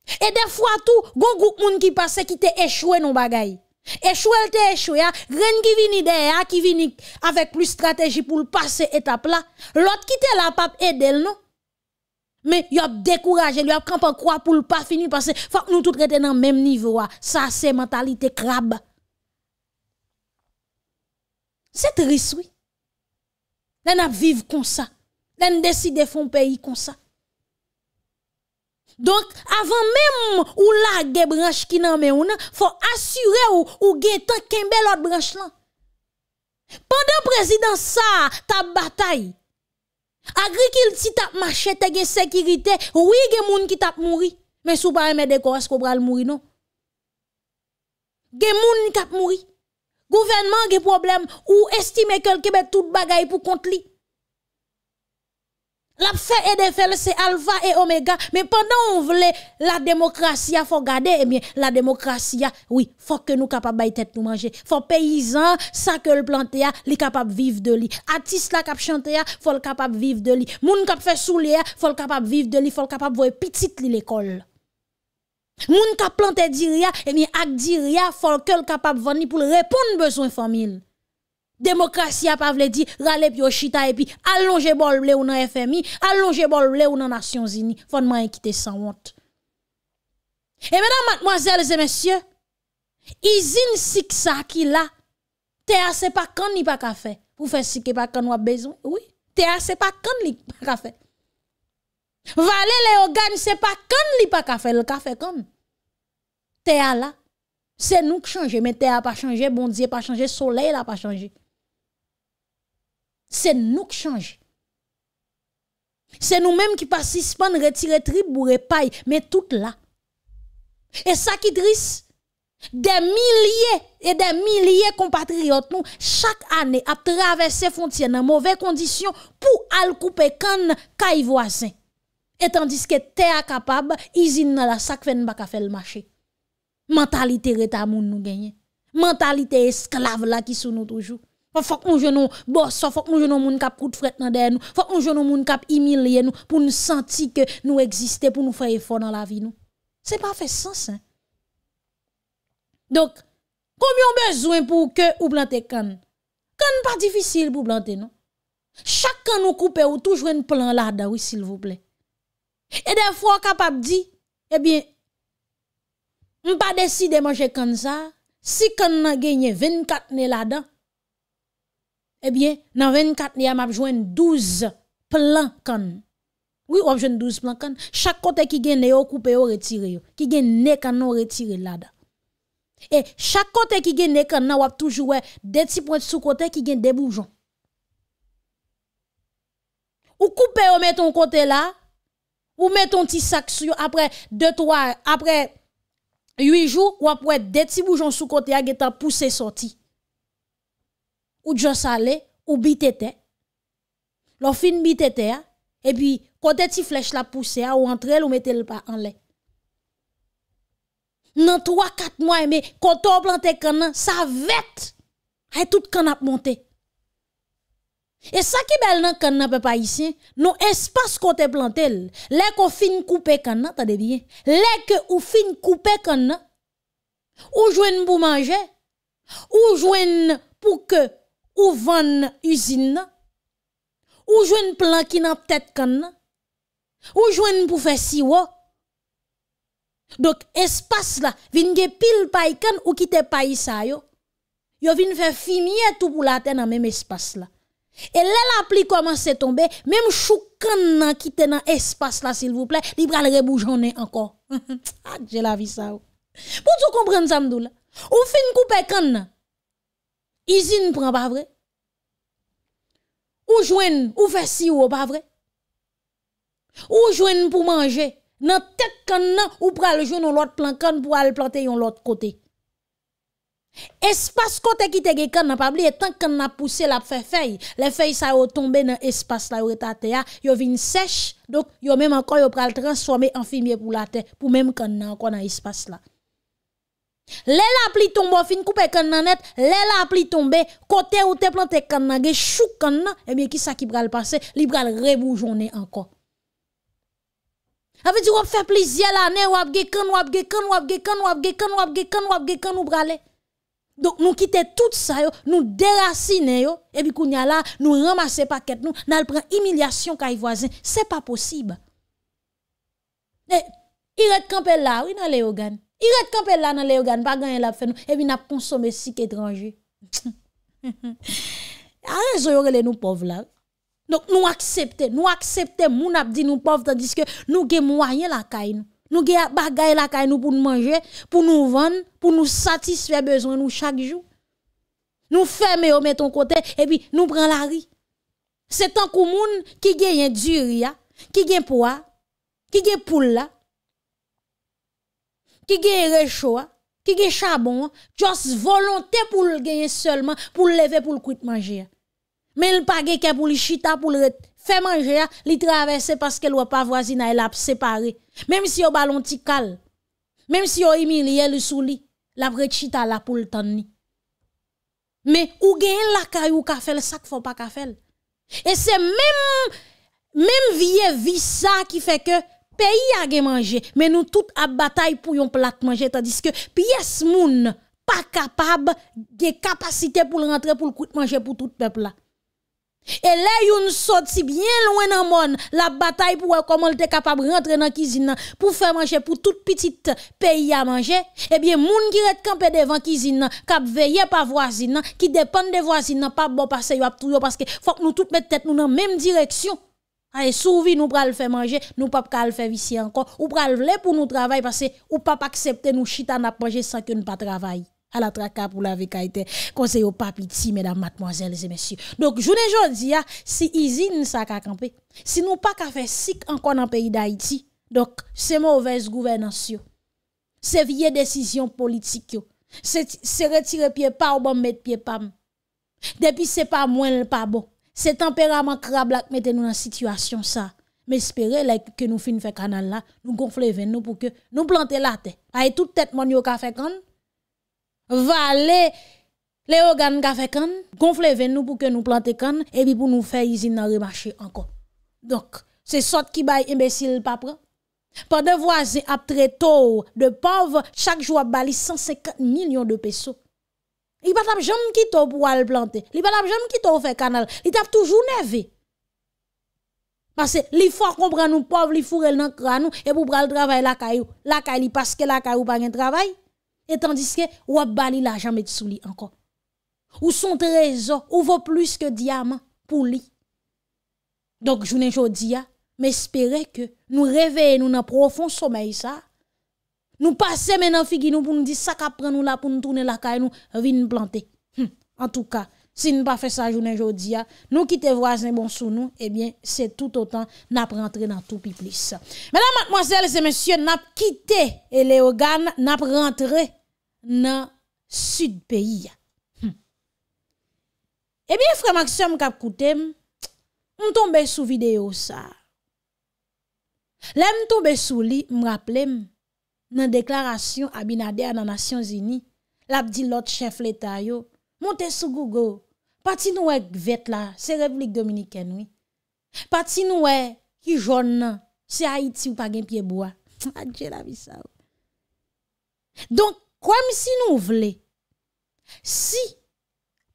Et des fois tout, gon groupe moun qui passe qui te échoué non bagay. Échoué te échoué, rien hein. qui vini derrière hein, qui vini avec plus stratégie pour passer étape là. L'autre qui te la pape aider non. Mais y'a a découragé, y'a a camp croire pour le pas finir parce que faut que nous tous traiter dans même niveau hein. Ça c'est mentalité crabe. C'est triste oui. Nous vivre comme ça. Nous décidé de faire un pays comme ça. Donc, avant même ou la branche qui n'en met ou non, faut assurer ou, ou getan kembe l'autre branche là. Pendant président ça, ta bataille. Agriculture t'a marché, t'as gen sécurité, oui gen moun qui t'a mouri, mais sou pas aimer décor est-ce qu'on pral mouri non? Gen moun qui t'a mouri. Gouvernement gen problème ou estime que le tout bagaille pour compte li. La fait et défait, c'est alpha et oméga. Mais pendant on voulait la démocratie, faut garder, eh bien, la démocratie, oui, faut que nous capables de tête nous manger. Faut paysan, ça que le planter, les capable vivre de lui. Artiste là cap chanter, faut le capable vivre de lui. Moun cap fait soulier, faut le capable vivre de lui, faut le capable voir petite l'école. Moun cap planter diria, eh bien, ak diria, faut que le capable venir pour répondre besoin famille. Démocratie a pas vle di rale pi chita et puis allonger bol blé ou nan FMI, allonger bol blé ou nan Nations Unies. Fondement équité sans honte. Et mesdames, mademoiselles et messieurs, un ki qui là, thé c'est pas quand ni pas café. Pour faire si que pas quand ou a besoin. Oui, thé c'est pas quand ni pas café. Valé les organes c'est pas quand ni pas café, le café quand. là, c'est nous qui changer, mais a pas changé, bon Dieu pas changé, soleil là pas changé c'est nous qui changeons. C'est nous-mêmes qui pas à retirer tribu les paille, mais tout là. Et ça qui triste, des milliers et des milliers de compatriotes nous, chaque année, à traverser frontières dans mauvaises conditions pour aller couper canne caille Et tandis que terre capable, usine dans la sac fait pas faire le marché. Mentalité reta nous gagner. Mentalité esclave là qui sont nous toujours faut qu'on jeune nous boss, faut qu'on jeune monde cap coup de fret dans que nous, faut qu'on jouions monde cap humilier nous pour nous sentir que nous existons, pour nous faire effort dans la vie nous. C'est pas fait sens hein. Donc combien besoin pour que ou planter canne Canne pas difficile pour planter non. Chacun nous couper ou toujours un plan là-dedans s'il vous plaît. Et des fois capable dit eh bien on pas décider manger comme ça si a gagné 24 nez là-dedans eh bien, dans 24 ans, y a 12 plans Oui, on a 12 plans Chaque côté qui gagne on coupé et retire. Qui gagne on on retire là-dedans. Et chaque côté qui gagne né, on a toujours des petits points sous côté qui gagne des bourgeons. Ou coupez ou met ton côté là, ou mettez ton petit sac sur après 2 3 après 8 jours ou après des petits bourgeons sous côté a poussé sorti ou jos aller ou bitete. L'on fin bitete, et puis côté ti flèche la pousse ou entre ou mette le pas en l'air. Dans 3-4 mois, mais quand on plante ça vête. Et tout kanap a monté. Et ça qui bel dans canan papa ici, non espace côté plantel. Lè qu'on fin couper t'as de bien. Lè que ou fin couper canan, ou jouen pour manger, ou jouen pour que ou vendre usine ou un plan qui n'a peut-être kan, ou jouer pour faire siwo donc espace là vinn gen pile pay kan ou kite paï sa yo yo vinn faire fumier tout pour la terre dans même espace là et là la e pluie commence à tomber même kan nan kite dans espace là s'il vous plaît li pral reboujonner encore *laughs* ah, j'ai la vie ça pour tout comprendre ça m'dou ou fin couper canne Usine prend pas vrai. Ou joine, ou fait si ou pas vrai. Ou joine pour manger. Nan tête kan nan, ou pral joine ou l'autre plan kan pour aller planter yon l'autre côté. Espace côté qui te kan n'a pas oublié tant qu'on a poussé la fait feuille, les feuilles ça ont tombé dans espace là où ta terre, yo vin sèche, donc yo même encore yo pral transformer en fumier pour la terre pour même kan encore dans espace là. Les la tombe, fin coupe kan nan net, les la tombe, côté où te plante kan nan, ge chou kan nan, eh bien, qui ça qui pral passe, li pral reboujonner encore. Avec du wap fait plaisir l'année, wap ge kan, wap ge kan, wap ge kan, wap ge kan, wap ge kan, wap ge kan, eh, ou brale. Donc, nous quittons tout ça, nous déracinons, et puis, a là, nous ramassons paquet, nous, nous prenons humiliation kay voisin. C'est pas possible. Et, il est campé là, oui, dans les organes. Il reste campé là dans les organes, pas gagné la nous et puis n'a consommé si étranger. *laughs* A raison, nous pauvres là. Donc nous acceptons, nous acceptons, nous avons dit nous pauvres, tandis que nous avons moyen la caille. Nous avons bagaille la caille pour nous manger, pour nous vendre, pour nous satisfaire besoin nous chaque jour. Nous fermons au mettons côté et puis nous prenons la riz. C'est tant que monde qui gagne du riz, qui gagne poids, qui gagne poule là, qui le réchaud, qui le charbon, juste volonté pour le gagner seulement, pour le lever pour le quitter manger. Mais le pas gen pour le chita, pour le faire manger, le traverser parce n'y a pas voisine, elle a séparé. Même si au ballon cal, même si au humilié le souli, la chita la pour le temps. Mais ou gen la caille ou ka ça sac, faut pas ka Et c'est même même et vie ça qui fait que pays a gen manger mais nous tout à bataille pour yon plat manger tandis que pièce moun pas capable de capacité pour rentrer pour e le coût manger pour tout peuple là et là yon sorti bien loin dans monde la bataille pour comment il était capable rentrer dans cuisine pour faire manger pour tout petite pays à manger Eh bien moun qui reste campé devant cuisine cap veiller par voisine qui dépend des voisines pas bon passer yo parce que faut que nous toutes mettons tête nous dans même direction A e souvi nou pral fè manje, nou pap kal fè visi ankon. Ou pral vle pou nou travay, pase ou pap aksepte nou chitan apanje san ke nou pa travay. A la traka pou la vekaiten. Konseyo pap iti, medan matmozèl, zemesye. Donk, jounen joun di ya, ah, si izin sa ka kampe. Si nou pak a fè sik ankon an peyi da iti, donk, se mou vez gouvenansyo. Se vie desisyon politikyo. Se retire pie pa ou bom met pie pam. Depi se pa mwen l pa bon. Se temperament krab lak mette nou nan sitwasyon sa, me espere la ke nou fin fe kanan la, nou gonfle ven nou pou ke nou plante late. Ay tout tet moun yo ka fe kan, va le, le ogan ka fe kan, gonfle ven nou pou ke nou plante kan, e bi pou nou fe izin nan remache anko. Donk, se sot ki bay imbesil papre. Pa devwa ze ap tre tou de pov, chak jou ap bali 150 milyon de peso. Il pas jamais quitter pour aller planter. Il pas jamais qui pour faire canal. Il tape toujours nerveux. Parce que il faut comprendre nous pauvres, li fourrent dans crâne et pour le travail la caillou. La caillou parce que la caillou pas un travail. Et tandis que ou a bali l'argent met sous lui encore. Ou son trésor, ou vaut plus que diamant pour lui. Donc journée jodi a, m'espérer que nous réveillons nous dans profond sommeil ça nous passons maintenant figi nous pour nous dire ça qu'après nous là pour nous tourner la caille nous planter. Hum, en tout cas, si nous pas fait ça journée aujourd'hui, nous quitter voisin bon sous nous, eh bien, c'est tout autant n'a rentrer dans tout plus. Mesdames, mademoiselles et messieurs, n'a quitté et les organes n'a rentré dans sud pays. Hum. Eh bien, frère Maxime cap on tombe sous vidéo ça. sommes tomber sous lit me rappelle. nan deklarasyon, Abinade a nanasyon zini, lap di lot chef leta yo, monte sou Google, pati nou e gvet la, se replik Dominiken we, wi. pati nou e, ki joun nan, se Haiti ou pa gen Pyeboa, adje *laughs* la vi sa ou. Don, kwa mi si nou vle, si,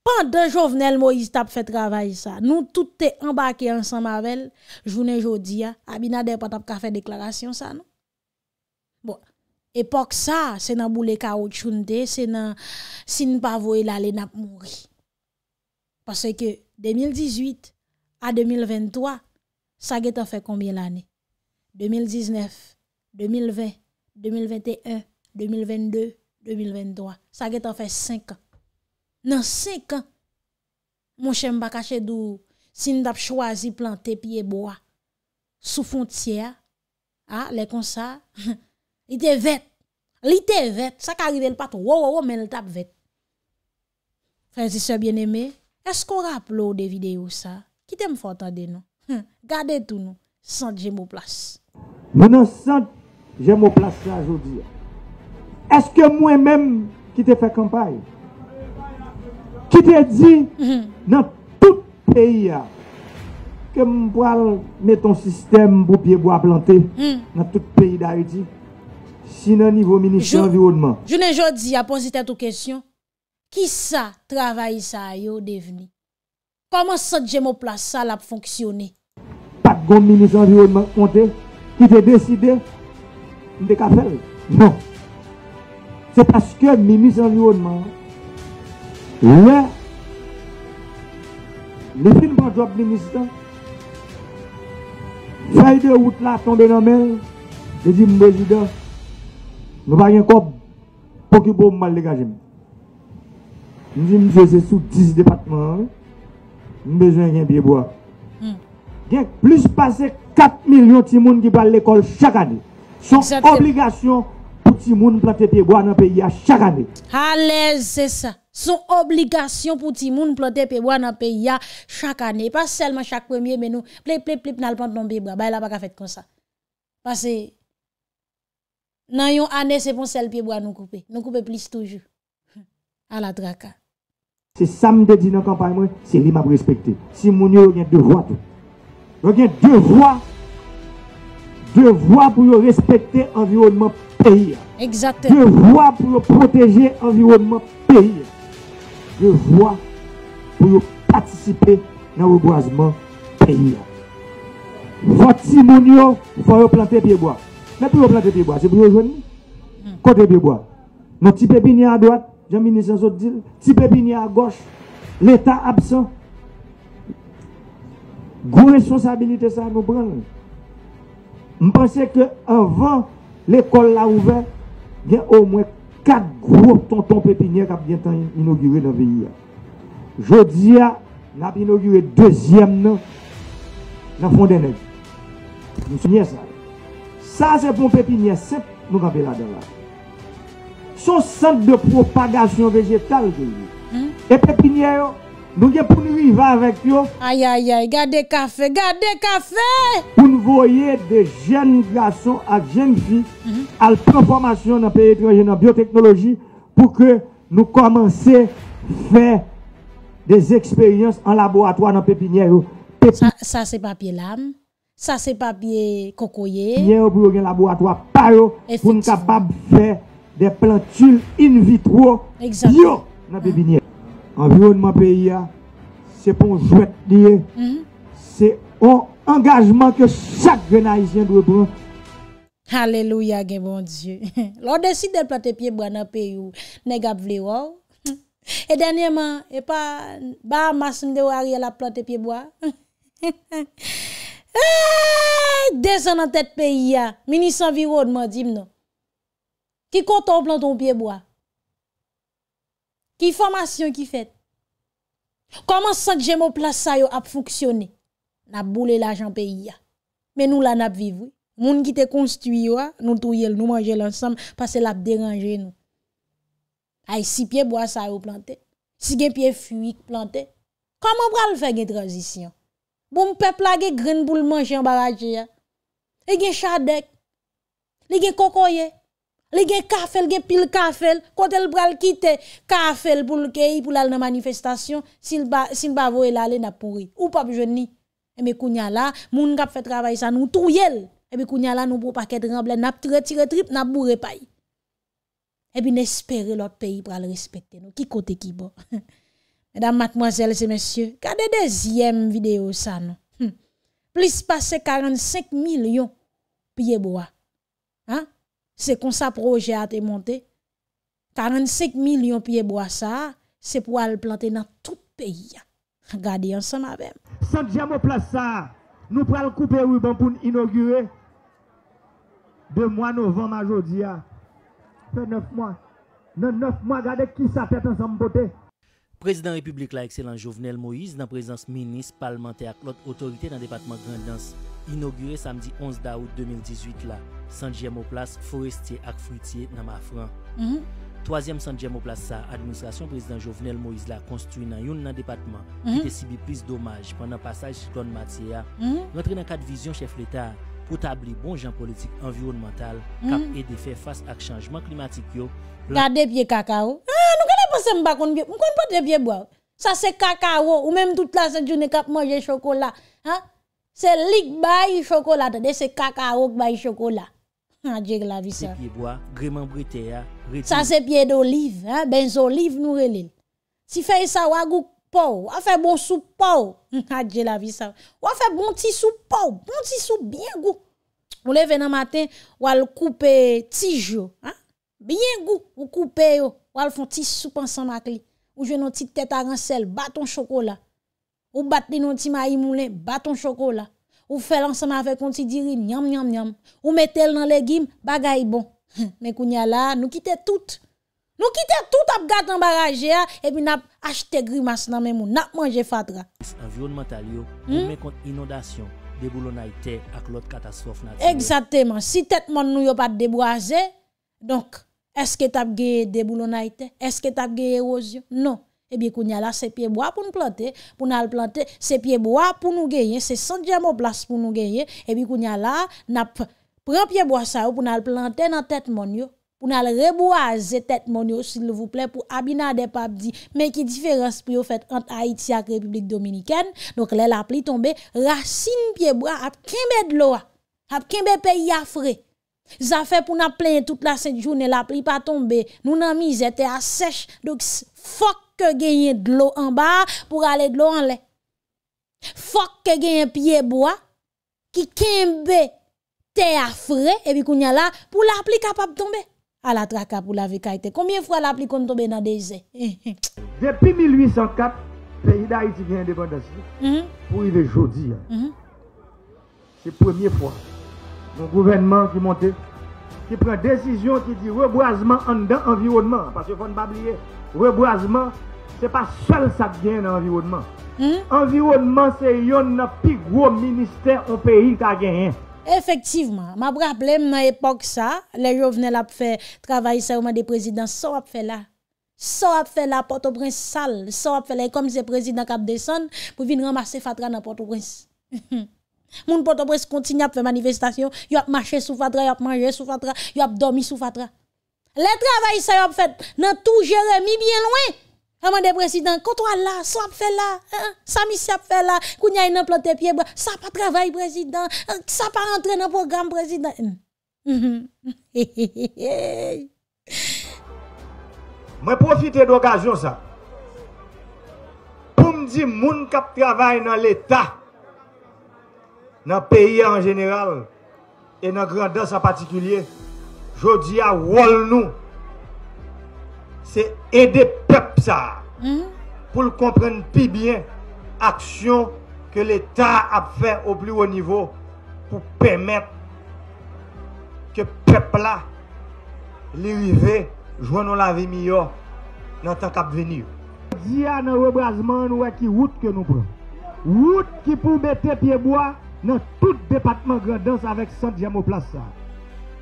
pandan jovenel Moïse tap fè travay sa, nou tout te ambake ansan mavel, jounen jodi ya, Abinade patap ka fè deklarasyon sa nou, Epoch sa, se nan bou le kaot chounde, se nan sin pa voye la le nap mouri. Pase ke 2018 a 2023, sa getan fe konbien lane? 2019, 2020, 2021, 2022, 2023. Sa getan fe 5 an. Nan 5 an, moun chen bakache dou sin tap chwazi plantepi e boa. Sou fon tia, ah, le konsa. Li te vet, li te vet, sa ka rive l patou, wou wou wou men l tap vet. Prezise bien eme, eskou rap lou de videyo sa? Ki te mfotande nou? Gade tou nou, sante jemoplas. Mwen an sante jemoplas sa joudi. Eskou mwen menm ki te fe kampay? Ki te di nan tout peyi ya? Kem mpwal me ton sistem bou pie bo aplante nan tout peyi da iti? Sinan nivou ministran environman Jounen joun di a ponzite tou kesyon Ki sa travayisa a yo devini Koman sa djemo plas Sa la pou fonksyonne Pat gom ministran environman konte Ki de deside M de kafel Non Se paske ministran environman Ouè Le film an bon job ministran Sa ide out la tombe nan men De zi mbezida Mwen pa gen kop pokybo mwen mal dekaje mwen. Mwen di mwen fese sou 10 departement. Mwen bezwen gen biye bo a. Hmm. Gen plus pase 4 milyon ti moun ki pa l'ekol chak ane. Son obligasyon pou ti moun plante pe bo ane pe ya chak ane. Ha lez se sa. Son obligasyon pou ti moun plante pe bo ane pe ya chak ane. Pas selman chak premye menou. Ple ple ple pnal pantan biye bo a. Bay la baka fet kon sa. Pas se... Nan yon ane se pon sel piyeboa nou koupe. Nou koupe plis toujou. *laughs* A la draka. Se sa mde di nan kampany mwen, se li map respekte. Si moun yo, gen devwa tou. Gen devwa, devwa pou yo respekte environnement peyi ya. Exacte. Devwa pou yo proteje environnement peyi ya. Devwa pou yo patisipe nan wouboazman peyi ya. Vot si moun yo, pou fwa yo plante piyeboa. pour pour planter des bois, c'est pour rejoindre. Hmm. Côté des bois. Nos petits à droite, Jean-Ministre dit, Petit à gauche, l'État absent. Gros responsabilité ça nous prend. Je pense qu'avant l'école l'a ouvert il y a au moins quatre gros tontons pépiniers qui ont inauguré dans le pays. Je dis, nous avons inauguré deuxième dans le fond des neiges. ça. Sa sepon pepiniye, sep nou ka be la deva. Son sent de propagasyon vejetal gen yon. E pepiniye yo, nou gen pou nou i va vek yo. Ayayay, gade kafe, gade kafe! Pou nou voye de jen gason ak jen fi, al performasyon nan pepiniye yo, nan bioteknologi, pou ke nou komanse fè des eksperyans an laboratwa nan pepiniye yo. Sa sepapye lam. Sa se pa biye kokoye Mye yo prou gen laboratwa paro Foun kapab ve de plantil in vitro Yo nan pe binye Environman pe yia Se pon jwet diye mhm. Se on engajman Ke sak gen aisyen dwe prou Aleluya gen bon diyo *laughs* Lo desi de planti piye bo Nan pe yu nega vle wou *laughs* E denye man E pa ba masm de wari La planti piye bo *laughs* Eyyy, eh, desen nan tèt peyi ya, mini sanvi road man dim nan. Ki koton planton piye boya? Ki formasyon ki fet? Koman san jen mo plasa yo ap foksyone? Nap boule la jan peyi ya. Men nou la nap vivou. Moun ki te konstuy yo a, nou tou yel nou manje lansam, pase la ap deranje nou. Ay, si piye boya sa yo plante, si gen piye fuyik plante, koman pral fè gen tranzisyon? Boum pepla ge gren pou l manje yon baraje ya. Ege chadek. Ege kokoye. Ege kafel, ge pil kafel. Kote l bral kite. Kafel pou l kei, pou l al nan manifestasyon. Sin bavoye l ale na pouri. Ou pap jeni. Eme kunyala, moun kap fe travay sa nou touyel. Eme kunyala nou pou paket remble. Nap tiretrip, nap bourre pay. Ebe nespere l ot peyi pral respekte nou. Ki kote ki bo. *laughs* Mesdames, mademoiselles et messieurs, regardez deuxième vidéo ça non. Hum. Plus passer 45 millions pieds bois. Hein? C'est comme ça projet a été monté. 45 millions pieds bois ça, c'est pour aller planter dans tout pays. Regardez ensemble avec. Santiago ça, nous prenons couper ruban pour inaugurer de mois novembre à aujourd'hui. Fait 9 mois. Dans 9 mois, regardez qui ça tête ensemble beauté. Président République la excellent Jovenel Moïse, dans présence ministre, parlementaire, l'autre autorité dans le département Grandance, inauguré samedi 11 août 2018 là, centième Place, forestier et fruitier dans Mafran. Mm Troisième centième Place ça, administration président Jovenel Moïse la construit dans un département mm -hmm. qui mhm. subit plus dommages pendant passage sur le Mm mhm. Rentré dans quatre vision chef l'État pour établir bon gens politique environnemental mhm. et de faire face à changement climatique yo. Gardez pied cacao. Ah, Mwen konpote pepe bo. Sa se kaka ou, ou menm tout la se joun e kap mange chokola. Se lik bayi chokola, de se kaka ou bayi chokola. Adje lavi sa. Sa se pepe de olive, benze olive nou re lèl. Si fe y sa wagou pou, wafè bon sou pou. Adje *laughs* lavi sa. Wafè bon ti sou pou, bon ti sou, byen gou. Mwen leve nan maten wal koupe tijou. Bi yengou, ou koupe yo, walfon ti sou pan san mak li. Ou jwen nou ti tete a ran sel, baton chokola. Ou bat li nou ti mayi moulen, baton chokola. Ou fel ansan avè konti diri, nyam, nyam, nyam. Ou metel nan legim, bagay bon. *laughs* Mè kounya la, nou kite tout. Nou kite tout ap gade ambaraje a, epi nap achete gri mas nan mè mou, nap manje fatra. Avion mental yo, mè hmm? kont inodasyon, deboulonay te ak lot katastrof natyo. Eksatèman, si tete moun nou yo pat debwaze, Donk, eske tap geye debou lo naiten? Eske tap geye erozyon? Non. Ebi kou nyala, se pieboa pou nou plante, pou nou al plante, se pieboa pou nou geyen, se san djamo plas pou nou geyen, ebi kou nyala, nap pran pieboa sa yo, pou nou al plante nan tet monyo, pou nou al reboaze tet monyo, sile vouple, pou abina de papdi, men ki diferans pou yo fet ant Aitiak Republik Dominiken, donk lè la pli tombe, rasin pieboa ap kenbe dloa, ap kenbe peyi afre, ap kenbe peyi afre, Zafè pou nan plen tout la sè di jounè La pli pa tombe Nou nan mi zè te a sèch Fok ke genyen dlo an ba Pou alè dlo an lè Fok ke genyen piye boa Ki kenbe Te a frè Ebi kounè la pou la pli kapap tombe A la traka pou la vè kaitè Koumyè fwa la pli kon tombe nan de zè *laughs* Depi 1804 Fè yida iti genye depan dasi Pou yive jodi Se premiè fwa Son gouvenman ki monte, ki pren desisyon ki di reboazman an dan enviwodman. Pase fon babliye, reboazman, se pa sol sa gen an enviwodman. Enviwodman se yon nan pi gro minister an peyi ta gen. Efektivman, ma braplem nan epok sa, le yo vnen la pou fe travayi serman de prezident, sa wap fe la, sa wap fe la, poto prens sal, sa wap fe la, e kom se prezident kap deson pou vin ramase fatra nan poto prens. *laughs* Moun potopres kontin ap fe manifestasyon Yo ap mache sou fatra, yo ap manje sou fatra Yo ap domi sou fatra Le travay sa yo ap fet nan tou jere mi bien lwen Aman de presidant Kotwa la, sa ap fe la eh, eh, Sa mi sa ap fe la, kou nyay nan plote pie Sa pa travay presidant eh, Sa pa rentre nan program presidant mm, mm, mm, *laughs* Mwen profite do gajon sa Poum di moun kap travay nan leta nan peyi an jeneral, e nan grandas an patikulye, jodi a wol nou, se ede pep sa, hmm? pou l kompren pi bien, aksyon ke l etat ap fe ou pli ou nivou, pou pemet ke pepla li rive, jwennon la vi miyo, nan tank ap veni. Jodi a nan rebrazman wè e ki wout ke nou pran, wout ki pou bete piye boya, nan tout depatman grandans avèk San Djamopla sa.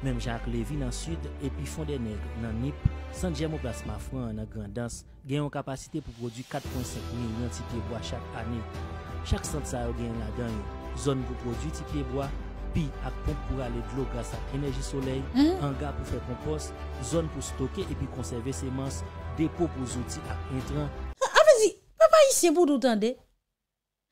Mem Jacques Lévy nan Sud, epi Fondé Negre nan Nip, San Djamopla Smafran nan Grandans, gen yon kapasite pou produ 45.000 yon tikebwa chak ane. Chak San Sao gen yon adany, zon pou produ tikebwa, pi akpon pou rale glou gas sa enerji soley, anga pou fè kompos, zon pou stoke epi konserve semanse, depo pou zouti ak intran. A vezi, pa pa yise vou nou tande?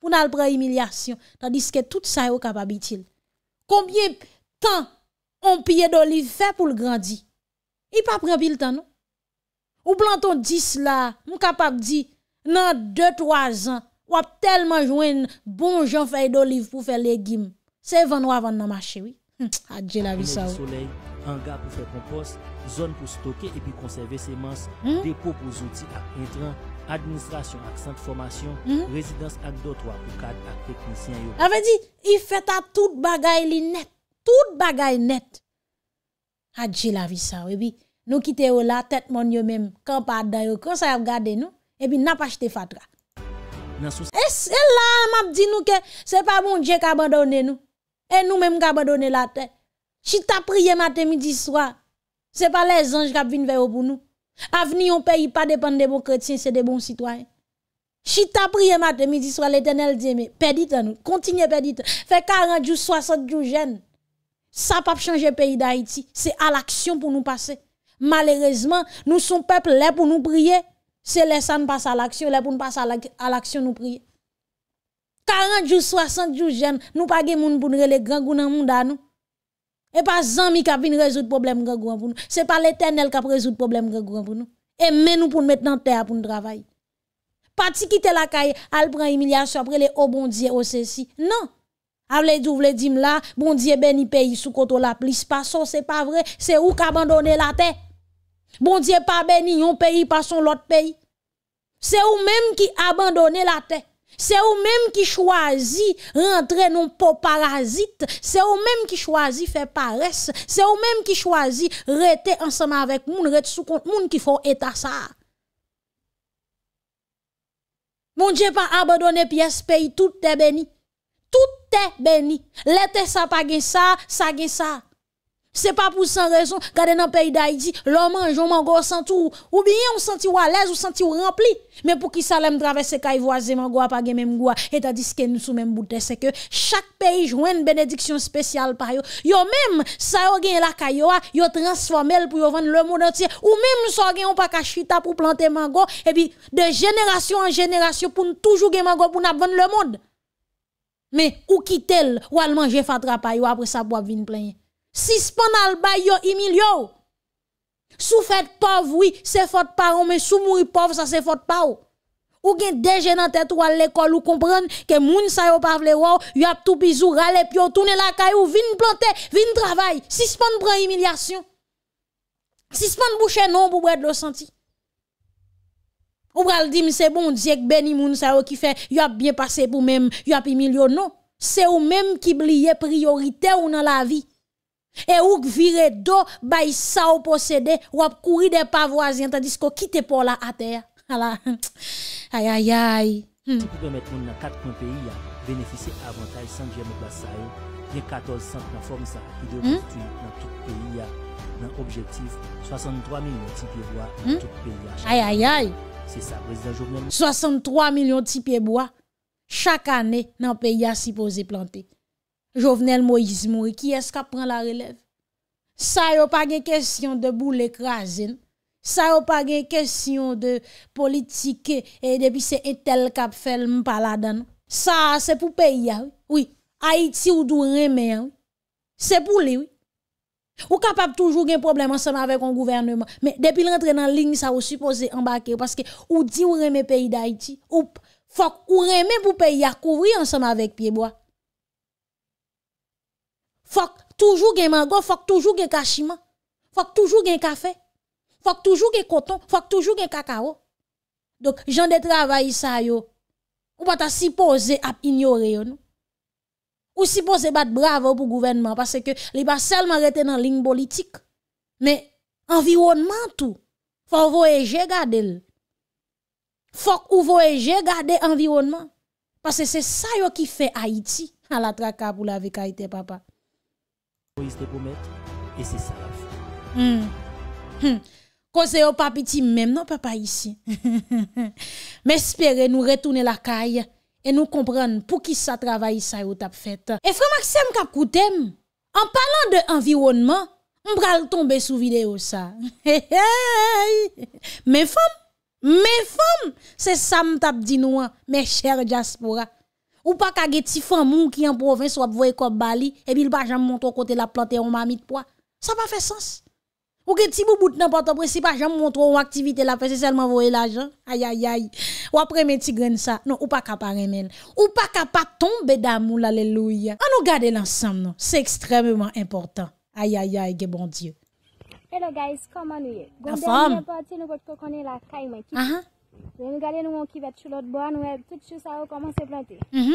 pou nan pran emilyasyon, tandis ke tout sa yo kapabitil. Kombye tan on piye do liv fe pou l'grandi, i pa pran pi l'tan nou. Ou planton dis la, mou kapab di, nan 2-3 an, wap telman jwen bon jan faye do liv pou fe legim, se vanwa van nan mache, oui. Hm, adje la vi sa ou. Soulei, hanga pou fe kompos, zon pou stoke, epi konserve semanse, hm? depo pou zouti, entran, administration accent, formation, mhm. résidence avec d'autres pour cadre avec technicien. Elle veut dire, il fait à tout bagaille net. Tout bagaille net. A dit la vie ça. Et puis, nous quittons la tête mon yon même. Quand pas d'ailleurs, quand ça y nous, et puis n'a pas acheté fatra. Et c'est là, m'a dit nous que c'est pas bon Dieu qui a abandonné nous. Et nous même qui a abandonné la tête. Si as prié matin, midi, soir, c'est pas les anges qui viennent vers pour nous. Avenir au pays pas dépend des bons chrétiens, c'est des bons citoyens. Chita prié matin, midi soir, l'éternel dit, mais perdite nous, continuez perdite. Fait 40 jours, 60 jours jeunes. Ça pas changer le pays d'Haïti. C'est à l'action pour nous passer. Malheureusement, nous sommes peuple là pour nous prier. C'est là passer passe à l'action, là pour nous passer à l'action nous prier. 40 jours, 60 jours jeunes, nous pas de pas pour nous les grands goûts dans le monde et pas Zami qui a venu résoudre problème grand grand pour nous. C'est pas l'éternel qui a résoudre problème grand pour nous. Et même nous pour nous mettre dans terre pour nous travailler. Parti quitter la caille, elle prend humiliation après les au oh, bon Dieu au oh, ceci. Non. Avle dou vle dim la, bon Dieu béni pays sous koto la police. pas c'est pas vrai, c'est où qu'abandonner la terre. Bon Dieu pas béni yon pays pas son l'autre pays. C'est où même qui abandonner la terre. C'est vous-même qui choisit rentrer dans le parasite. C'est vous-même qui choisit faire paresse. C'est vous-même qui choisit rester ensemble avec moun, rester sous compte moun qui font état ça. Mon Dieu pas abandonné pièce pays tout est béni. Tout est béni. L'été ça pas ça, ça ça. C'est pas pour sans raison. qu'à dans le pays d'Haïti, l'homme mange, on mango sans tout. Ou bien on senti à l'aise, ou senti rempli. Mais pour qui ça l'aime traverser caille voisin, mango pas de même goût. Et tandis que nous sous même bouteille, c'est que chaque pays joue une bénédiction spéciale par yo. Yo même, ça yo gagne la caille, yo transformé pour yo vendre le monde entier. Ou même, ça gen on pas cachita pour planter mango. Et puis, de génération en génération, pour toujours gen mango pour vendre le monde. Mais ou quitte ou al manger fatrapa yo après ça pour venir plein. Suspend al bay yo yo. Sou fait pauvre, oui, c'est faute ou, mais sou mouri pauvre, ça c'est faute pa Ou gen deje nan tête ou à l'école ou comprendre que moun sa yo pa vle ou, yo ap tout bisou, rale puis yo tourne la caille ou vin planter, vin travail, suspend prend humiliation. Suspend bouche non pour boire de l'eau senti. Ou pral di c'est bon Dieu que béni moun sa yo qui fait, yo ap bien passé pour même, yo ap humilié non. C'est ou même qui blie priorité ou dans la vie. Et ou vire do, bay sa ou possédé, ou ap courir des pavoisien, tandis qu'on quitte pour la à terre. ay, Aïe aïe aïe. Hmm. Pour permettre moun nan 4 pays bénéficier avantage sans gemme place ça 14 hein. centres dans forme ça qui doit hmm? dans tout pays dans objectif 63 millions de pieds bois dans hmm? tout pays. Aïe aïe aïe. C'est ça président Jovenel. 63 millions de pieds bois chaque année dans pays a supposé planter. Jovenel Moïse Moui, ki eska pran la relèv? Sa yo pa gen kèsyon de bou lè krasen. Sa yo pa gen kèsyon de politikè e depi se etel kap fèl mpaladan. Sa, se pou pey ya, oui. Haïti ou dou remè, oui. Se pou lè, oui. Ou kap ap toujou gen problem ansem avèk an gouvernement. Men, depi lè rentre nan lign sa ou supposè ambakè. Paske ou di ou remè pey da Haïti. Ou remè pou pey ya kouvri ansem avèk piyeboa. faut toujours gen mango, faut toujours gen cachiment, faut toujours gen café, faut toujours gen coton, faut toujours gen cacao. Donc gens de travail ça yo. Ou pas ta supposé à ignorer yo non. Ou supposé battre bravo pour gouvernement parce que li pas seulement rete dans ligne politique mais environnement tout. Faut voyager garder. Faut ou voyager garder environnement parce que c'est ça yo qui fait Haïti à la traka pour la vie papa et c'est ça la hmm. Hmm. au papi, ti même, non, papa ici. *laughs* Mais espérez nous retourner la caille et nous comprendre pour qui ça travaille ça ou tap fait. Et frère Maxime Kapkoutem, en parlant de environnement, m'bral tomber sous vidéo ça. *laughs* mes femmes, mes femmes, c'est ça m'tap dit hein, mes chers diaspora. Ou pas ka gen ti famou ki en province ou voye comme Bali et puis il jam jamais monter côté la planter on mamit de poids. Ça pas fait sens. Ou gen ti bout n'importe quoi, si pa jam monter en activité la c'est seulement voyer l'argent. Aïe aïe aïe. Ou après meti grain ça. Non, ou pas qu'à remel Ou pas qu'à pa tomber d'amour alléluia. On nous garder l'ensemble C'est extrêmement important. Aïe aïe aïe, que bon Dieu. Hello guys, comment nous y est? Gon partie nous votre la qui. Mwen gade nous an ki vet chou lot bois, an, e tout chou sa yo koman planter. Ça mhm.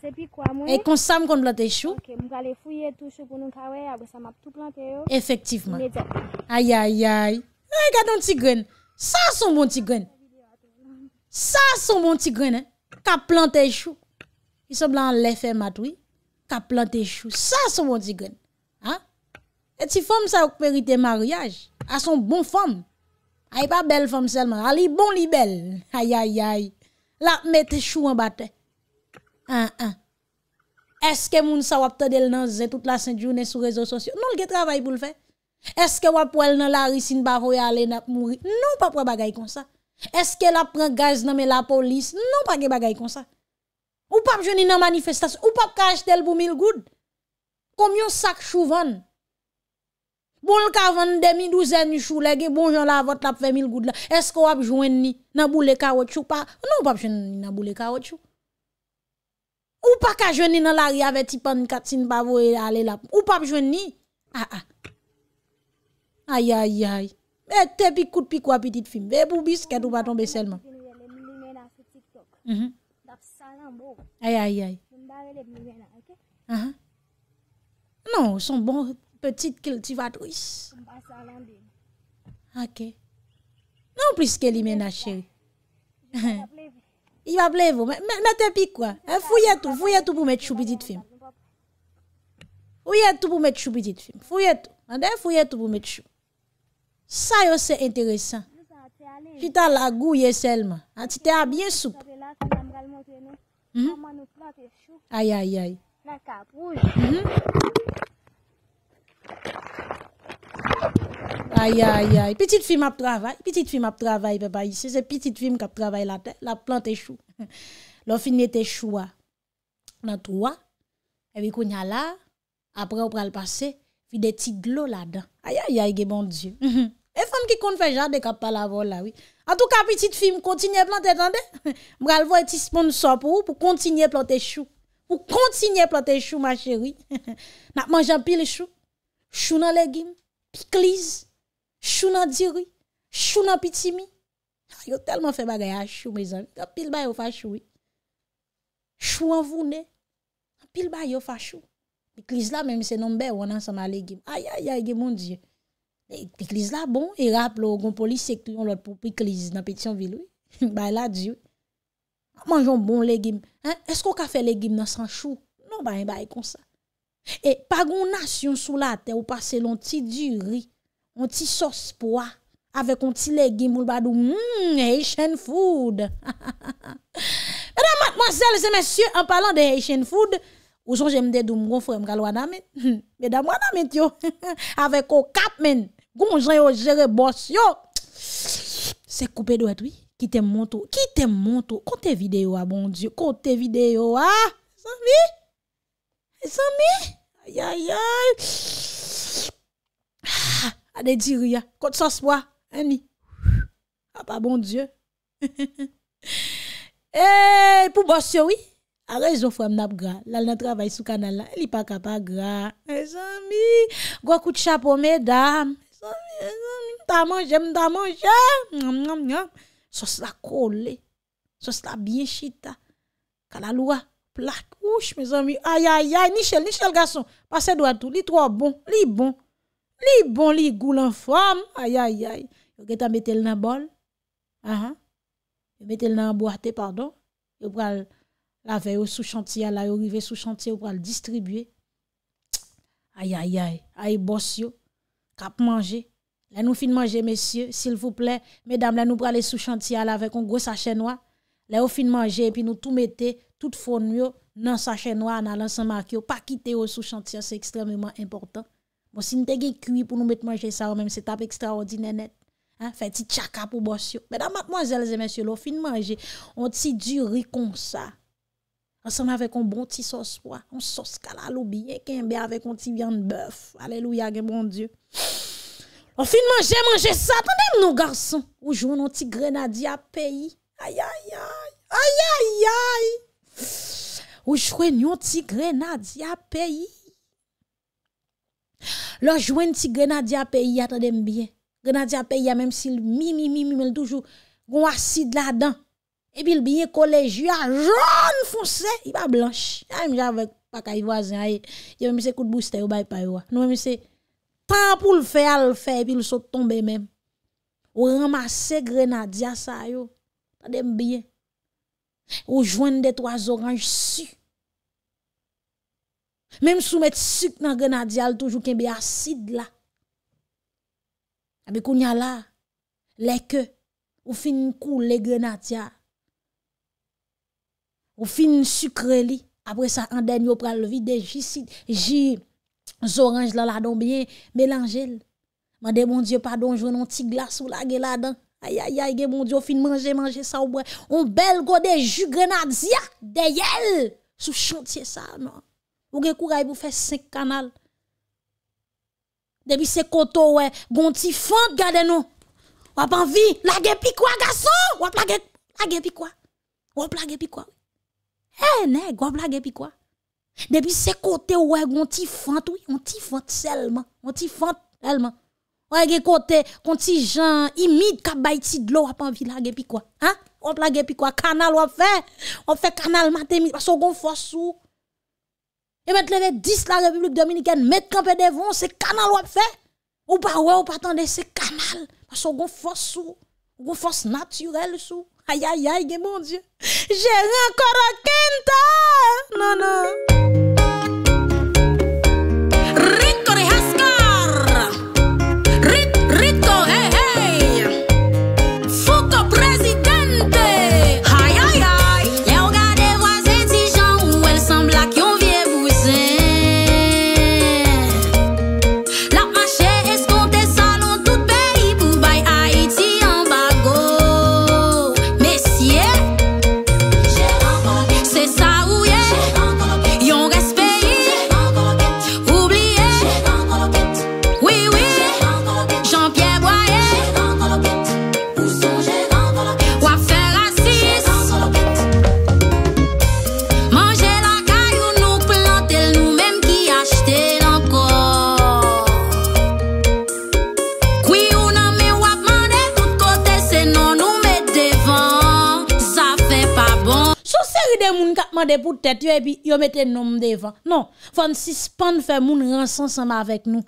c'est se pi quoi mwen. Et konsa m kon plante chou? Ok, mwen gale fouiller tout chou pou nou kawe, après ça m'a tout planté, Effectivement. Efektivman. Ay, ay, ay. Regarde gade petit ti Ça sont son bon ti Ça sont son bon ti hein. Ka planté chou. Il semble en l'effet matoui. Ka planté chou. Ça son bon ti grain. Hein? Ah? Et si femme ça mérite mariage, à son bon femme. Ay pa bel fom selman, ali bon li bel. Ay, ay, ay, la metè chou an batè. An, ah, an. Ah. Eske moun sa wap tèdèl nan zè tout la sèndjou nè sou rezo sosyo? Non lge travay pou l'fè. Eske wap wèl nan la risin baroye alè nap mouri? Non pa pre bagay kon sa. Eske la pren gaz nan mè la polis? Non pa ge bagay kon sa. Ou pap jouni nan manifestasyon? Ou pap kajtèl pou mil goud? Komyon sak chou vèn? E bon l ka ven demidouzen n chou legye, bonjon la vot ap femil goud la. Esko wap jwen ni? Nabou le ka wot chou pa? Non wap jwen ni nabou le ka wot chou? Ou pa ka jwen ni nan l ari ave tipan katin pa vwe ale la? Ou pa jwen ni? Ha ah, ah. ha. Ay ay ay. E te pi kout pi kwa pitit film. Ve pou bisket ou pa ton beselman. Mhm. Ay ay ay. Non, son bon... petite cultivatrice. Ok. Non plus que ma chérie. Il va plaire vous. mettez pique quoi. Eh, fouillez tout, fouillez tout pour mettre chou petite film. Fouillez tout pour mettre chou petite film. Fouillez tout. Andez fouillez tout pour mettre chou. Ça yo c'est intéressant. Tu t'as la gouille seulement. Tu t'es bien soupe. Hmm? Aïe aïe aïe. Aïe, aïe, aïe. Petite fille m'a travail. Petite fille m'a travail, papa. Ici, c'est petite fille qui travaillé la terre. La plante est chou. *laughs* L'offine était chou. Hein. Dans trois. Hein. Et puis, qu'on a là. Après, on le passer. Puis, des petits glos là-dedans. Aïe, aïe, aïe, bon Dieu. *laughs* Et femme qui compte faire jardin, qui pas la là, oui. En tout cas, petite fille, continue à planter, attendez. *laughs* M'gal voir petit sponsor pour pour continuer à planter chou. Pour continuer à planter chou, ma chérie. N'a mangé un pile chou. Chou nan legim, pikliz, chou nan diri, chou nan pitimi. Ah, yo telman fe bagay a chou me zan, pil bay yo fachou. Chou an vou ne, pil bay yo fachou. Pikliz la menm se nombe wanan san ma legim. Aya aya aye mon die. E, pikliz la bon, e rap lo, gon polisek tou yon lot pou pikliz nan piti yon vilou. *laughs* Bay la di ou. Manjoun bon legim. Esko ka fe legim nan san chou? Non bayan bay kon sa. E pa goun nas yon sou la te ou pase lonti di ri, lonti sos po a, avek lonti legi moul badou, hmmm, Haitian food. Medan matman zel se mesye, an palan de Haitian food, ou zon jemde doun mgon fwe mkal wadame, medan wadame tyo, avek o kap men, goun jen yo jerebos yo, se koupe do etwi, ki tem mwonto, ki tem mwonto, kote videyo a, bon diyo, kote videyo a, sa mi? E sami, aya aya, a de di ria, kote sos wak, a ni, a pa bon diyo. E pou bwasyo wik, a rej nou fwem nap gra, lal nan travay sou kanal la, li pa kapa gra. E sami, gwa kout chapo me dam, e sami, e sami, mta manje, mta manje, mnyam, mnyam, mnyam. Sos la kole, sos la bie chita, kalal wak. plaque. Ouch, mes amis. Aïe, aïe, aïe. Michel, Michel, garçon. Passez droit tout. Li trop bon. Li bon. Li bon, li goul en forme. Aïe, aïe, aïe. Vous avez mis le dans bol. Ah, Vous mettez le dans boîte, pardon. Vous pral la veille sous chantier, là, vous arrivez sous chantier, vous le distribuer. Aïe, aïe, aïe. Aïe, boss yo. Cap manger. Là, nous fin manger, messieurs. S'il vous plaît. Mesdames, là, nous pral sous chantier, là, avec un gros sachet noir. Le ou fin manje, pi nou tou mette, tout foun yo, nan sa chenwa, nan sa makyo, pa kite yo sou chantia, se ekstremement important. Bon, si nou te ge kwi pou nou mette manje sa, ou menm se tap ekstraordinenet, fe ti tchaka pou bwasyo. Medan matmwazelze mensyo, lou fin manje, ou ti duri kon sa, ansan avek ou bon ti sos wwa, ou sos kalalou biye, kenbe avek ou ti vyande bèf, aleluya gen bon die. Ou fin manje, bon bon manje sa, tan dem nou garson, ou joun ou ti grenadi a peyi. Ayayay, ayayay! Ou jwen yon ti grenadya peyi. Lo jwen ti grenadya peyi atade mbiye. Grenadya peyi ya mèm si mi, mi, mi, mi, mèl toujou. Gon asid la dan. Epi l biye koleji ya joun fonse. Iba blanche. A yon javèk pakay vwazen a ye. Yon mwen mwen se koutbouste yo bay paywa. Non mwen mwen se tan pou l fè al fè epi l sou tombe mèm. Ou ramase grenadya sa yo. ou jwen de 3 oranj su menm sou met suk nan grenadyal toujou ken be asid la abe kou nyal la leke ou fin kou le grenadyal ou fin suk reli apre sa an den yo pral vide ji zoranj la la don beye melanjel mwen de moun diyo padon jwen an ti glas ou la gen la dan Ayayay, gen moun diyo fin manje manje sa ou mwen. On bel go de ju grenadziya de yel sou chantye sa non. ou mwen. Mwen gen kou ray pou fe 5 kanal. Depi se koto ou e, gonti fante gade nou. Wap anvi, lage pi kwa gaso? Wap lage pi kwa? Wap lage pi kwa? E, ne, wap lage pi kwa? Depi se kote ou e, gonti fante ou, gonti fante selman. Gonti fante selman. Ouais, gen côté, kon jan, imide ka bay ti de l'eau, pas envie la pi quoi. Hein? On la pi quoi? Canal on fait. On fait canal matin, parce qu'on force sou. Et mettre levé 10 la République Dominicaine, mettre campé devant, c'est canal on fait. Ou pa ouais, ou pa tande, c'est canal. Parce qu'on force sou. On force naturel sou. Aïe aïe aïe, mon Dieu. J'ai encore un kenta. Non, non. Mande pou tetwe bi, yo mette nom devan. Non, fon si span fè moun ransan san avèk nou.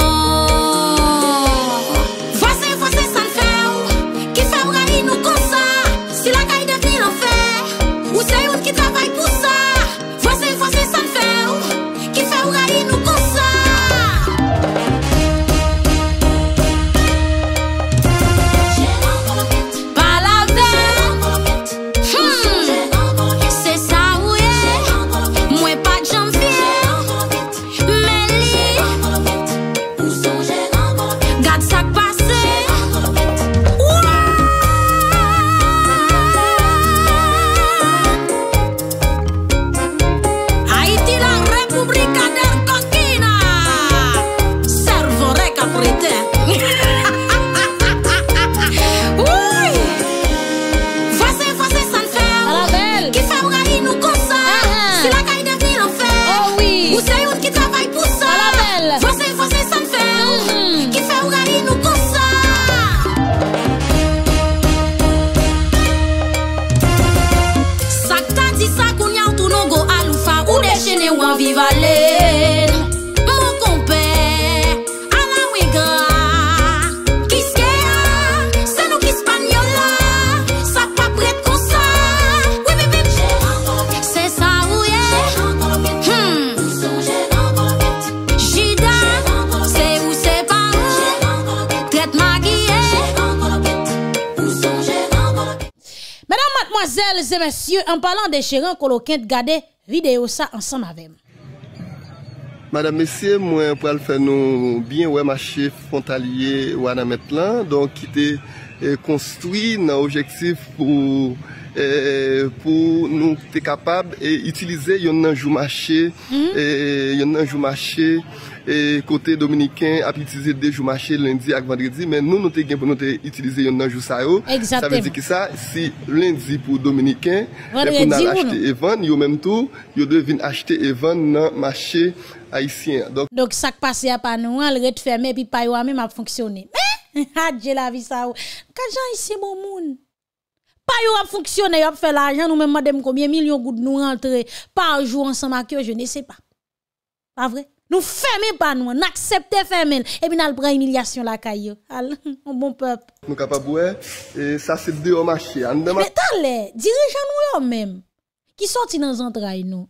an palan de chèran kolokent gade videyo sa ansan navem Madame Messie mwen pou al fè nou biyen wè machè frontalye wè nan met lan donk ki te eh, konstoui nan ojekstif pou eh, pou nou te kapab e itilize yon nanjou machè mm-hmm. eh, yon nanjou machè côté e dominicain, a utilisé deux jours marché lundi ak vendredi, mais nous, nous te gen pou nou te itilize Ça ça Ça yo. ça, Sa vezi ki sa, si lendi pou Dominiken, pour e pou acheter achete evan, même tout ils devine acheter et evan dans marché haïtien. Donc, Donc sak pase pas al ret reste pi puis pas même fonksyone. fonctionné. j'ai la vie ça yo. Oh. Kajan ici mon monde pas yon a fonctionné, yon a fait l'argent, nous même madame combien millions de nous rentrer par jour ensemble je ne sais pas. Pas vrai? Nou femen pa nou, n'aksepte femen, ebi nan pran imilyasyon lakay yo. Al, moun bon pep. Moun kapabouè, sa se dey omachè. Mè tan lè, dirijan nou yo mèm, ki soti nan zantray nou.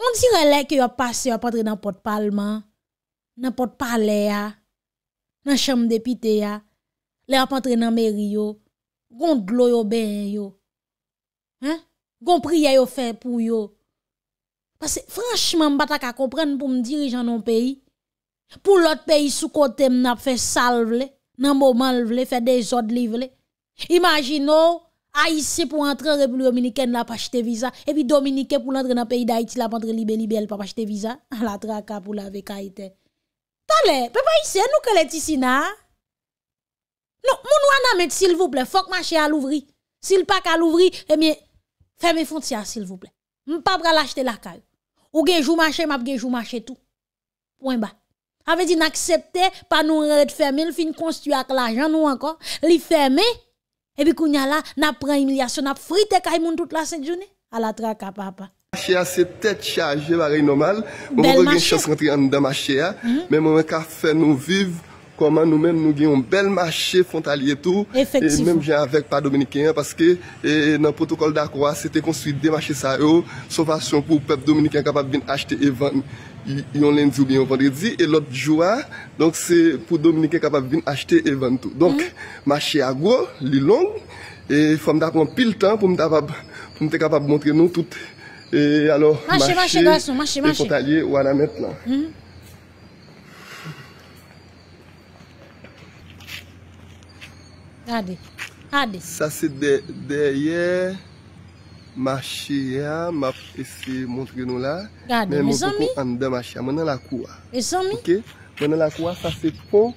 Moun dire lè ki yo pase, yo apatre nan potpalman, nan potpalè ya, nan chèm depite ya, lè apatre nan meri yo, gon dlo yo ben yo, gon priya yo fè pou yo, Parce que franchement, je ne pas comprendre pour me diriger dans pays. Pour l'autre pays sous côté, a fait salve, dans moment le faire des autres livres. Imaginons Haïti pour entrer en République dominicaine là pas acheter visa et puis Dominique, pour entrer dans le pays d'Haïti là pas entrer libé libé pas acheter visa *laughs* la traka pour la Haïti Tale, papa ici. nous que les ici là. Non, mon wana s'il vous plaît, faut que marcher à l'ouvrir. S'il pas qu'à l'ouvrir, eh bien fermez frontières s'il vous plaît. M'pa pas l'acheter la caille. Ou gen jou marché, m'a gen jou marché tout. Point bas. Avait dit n'accepter pas nous de fermer, le fin construit avec l'argent nous encore, li fermer et puis a là n'a prend humiliation, n'a frité kay moun toute la sainte journée à la traque à papa. Marché c'est tête chargé, pareil normal. On de une chance rentrer en dans marché, mhm. mais mon ka fait nous vivre Koman nou men nou genyon bel mache fontalye tou. Efektifou. Mem jenye avek pa Dominikien. Paske nan protokol da kwa. Sete konstuit de mache sa yo. Sofasyon pou pep Dominikien kapab bin achete event. Yon len di ou genyon vendredi. E lot joua. Donk se pou Dominikien kapab bin achete event tou. Donk mm-hmm. mache a go. Li long. E fom da pwant pil tan pou mte kapab mwantre nou tout. E alo mache fontalye wana met lan. Mh. Gade. Gade. Sa se derye. Mache ya. Map ese montre nou la. Gade. Mè montre kon an de mache ya. Mè nan la kou a. Mè nan la kou a. Ok. Mè nan la kou a. Sa se pon.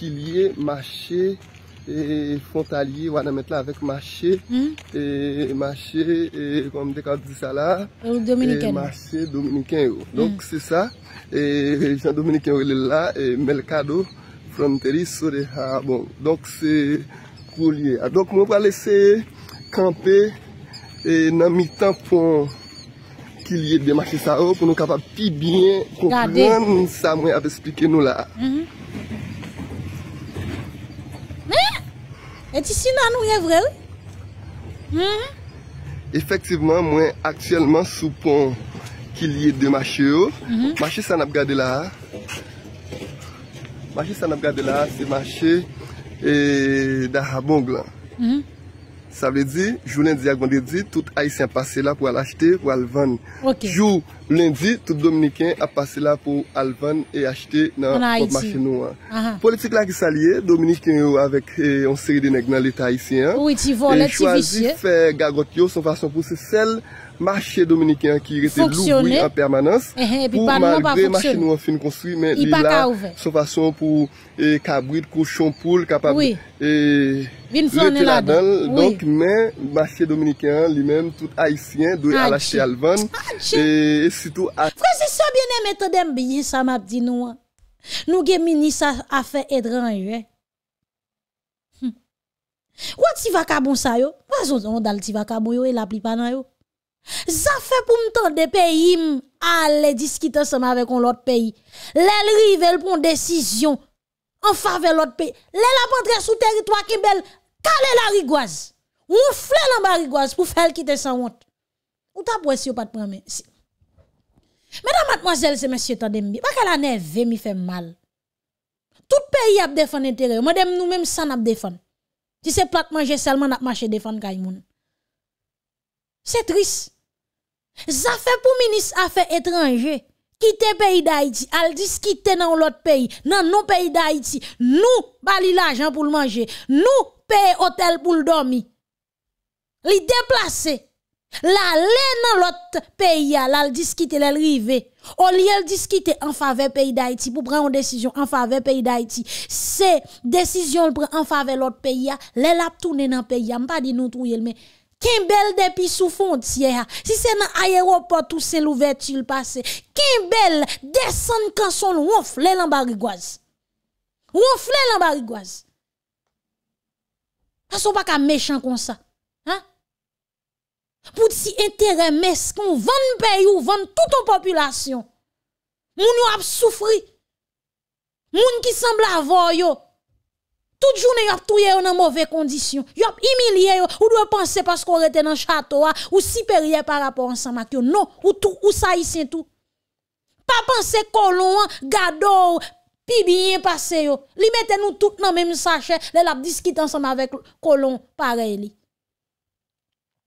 Kilye. Mache. Fontalye. Hmm? Wanamet la. Avèk mache. Mache. Kon mè dek an dizi sa la. E ou dominiken. Mache. Dominiken yo. Oh. Donk hmm. se sa. Jean dominiken yo lè la. Mè l'kado. Bon, donk se kou liye A ah, donk mwen wale se kampe E nan mi tanpon Ki liye de mache sa ou Konon kapap fi binye Konkon lan mwen sa mwen ap esplike nou la mhm. E ti si nan mhm. mwen evre ou? Efektiveman mwen aktiyelman sou pon Ki liye de mache ou mhm. Mache sa nap gade la a Mache san ap gade la, se mache da Rabong la. Mm-hmm. Sa vle di, jou lendi a gande di, tout Haitien pase la pou al achete ou al vane. Jou lendi, tout Dominikien a pase la pou al vane e achete nan Aiti. Politik la ki sa liye, Dominikien yo avèk yon e, seri de neg nan lita Haitien. Ou iti volet ti vichye. Fè gagot yo, son vason pou se sel. Machè Dominikè an ki rete loubouye an permanans, eh, eh, pou non, malgre machè nou an fin konstri, men li la, sa fason pou kabrit, eh, kouchon, poul, kapab, le tel adal, men, machè Dominikè an, li men, tout haïsien, doye alache alvan, et sitou haïsien. Fwè se sobyenè metodèm biye sa mabdi nou an? Nou gen mini sa afe edre an yon? Wè ti vakabon sa yo? Wè zon zon dal ti vakabon yo, e la pli panan yo? Ça fait pour me tendre pays aller discuter ensemble avec l'autre pays. Les rives une décision en faveur l'autre pays. Les la rentrer sous territoire qui belle, calé la rigoise. fle la rigoise pour faire quitter sans honte. Ou ta pour pas de prendre Mesdames, mademoiselles et Monsieur tendez bien. Pas qu'elle a me mi fait mal. Tout pays a défendu l'intérêt. Madame, nous-mêmes, ça n'a défendu. Si c'est plat manger seulement, n'a marché défendre Kaimoun. Se tris. Za fe pou minis a fe etranje. Kite peyi da iti. Al diskite nan lot peyi. Nan nou peyi da iti. Nou bali la jan pou l manje. Nou peye hotel pou l domi. Li deplase. La le nan lot peyi ya. La al diskite le lrive. O li al diskite an fave peyi da iti. Pou pre an desisyon an fave peyi da iti. Se desisyon l pre an fave lot peyi ya. Le la ap toune nan peyi ya. Mpa di nou touye l men. bel depuis sous frontière, si c'est dans aéroport ou saint l'ouverture passé, Kimbel descend quand son ronfle l'embarigoise. Ronfle l'embarigoise. Ils sont pas qu'à méchant comme ça. Hein? Pour si intérêt mais qu'on vend pays ou vend toute en population. Moun yo a soufri. Moun qui semble avoir yo les journée, vous avez dans mauvaise condition. Vous avez humilié, ou doit penser parce qu'on était dans le château, hein, ou supérieur par rapport à ensemble. Non, ou tout, ou ça y tout. Pas penser colon, hein, gado, pi bien passé. Yo. Li mette nous tout dans le même sachet, les la discutent ensemble avec colon, pareil.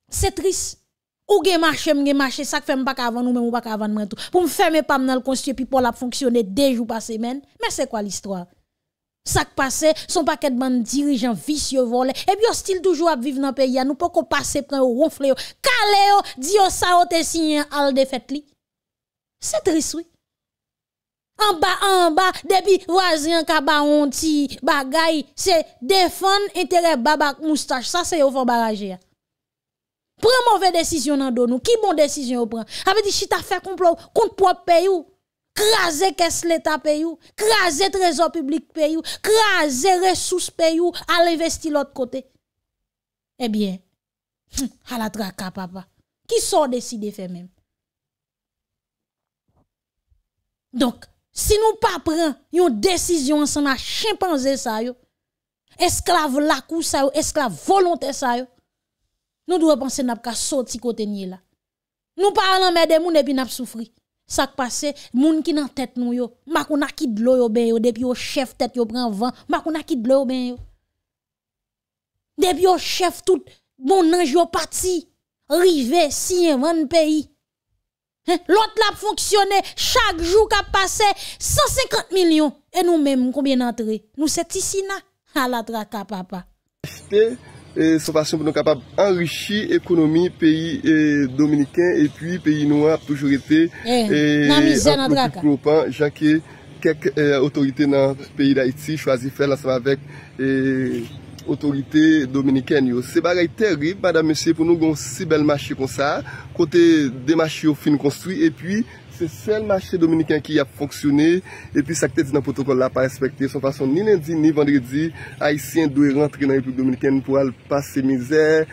C'est triste. Ou gen marché, gen marché, ça fait pas avant nous, même ou pas avant nous tout. Pour me fermer pas dans le conscient puis pour la fonctionner deux jours par semaine. Mais c'est quoi l'histoire? Sak pase, son paket ban dirijan vis yo vole, ebi yo stil toujou ap viv nan peyi an, nou pou kon pase pren yo, ronfle yo, kale yo, diyo sa yo te sinyen al defet li. Se triswi. An ba, an ba, debi wazien ka ba onti, ba gayi, se defan entere babak moustache, sa se yo fon baraje ya. Pre mouve desisyon nan don nou, ki moun desisyon yo pren? Ape di chita fe kon plou, kont pou ap peyi ou. Kraze kes leta pe yo, kraze trezor publik pe yo, kraze resous pe yo, alevesti lot kote. Ebyen, hala tra ka papa, ki son deside fe men. Donk, si nou pa pren yon desisyon ansan a chimpanzé sa yo, esklave lakou sa yo, esklave volonté sa yo, nou dwe panse nap ka sot si kote nye la. Nou pa anan mède moun epi nap soufri. Sak pase, moun ki nan tet nou yo, makouna ki dlo yo ben yo, depi yo chef tet yo pren van, makouna ki dlo yo ben yo. Depi yo chef tout, bon nanj yo pati, rive, siye, vande peyi. Lout la fonksyone, chak jou ka pase, 150 milyon, e nou menm, koubyen antre, nou seti sina, alatra ka papa. E, sou fasyon pou nou kapab anrişi ekonomi peyi e, dominikèn e pi peyi nou a poujou ete eh, e, nanmise nan draka jake kek otorite e, nan peyi da iti chwazi fèl ansama vek otorite dominikèn yo se bagay terib, mada mese, pou nou goun si bel machi kon sa, kote de machi ou fin konstri, e pi Se sel machè dominikèn ki a fonksyonè E pi sakte di nan protokol la pa respektè Son fason ni lèndi ni vèndredi Aisyen dwe rentre nan Republik Dominikèn Po al passe mizè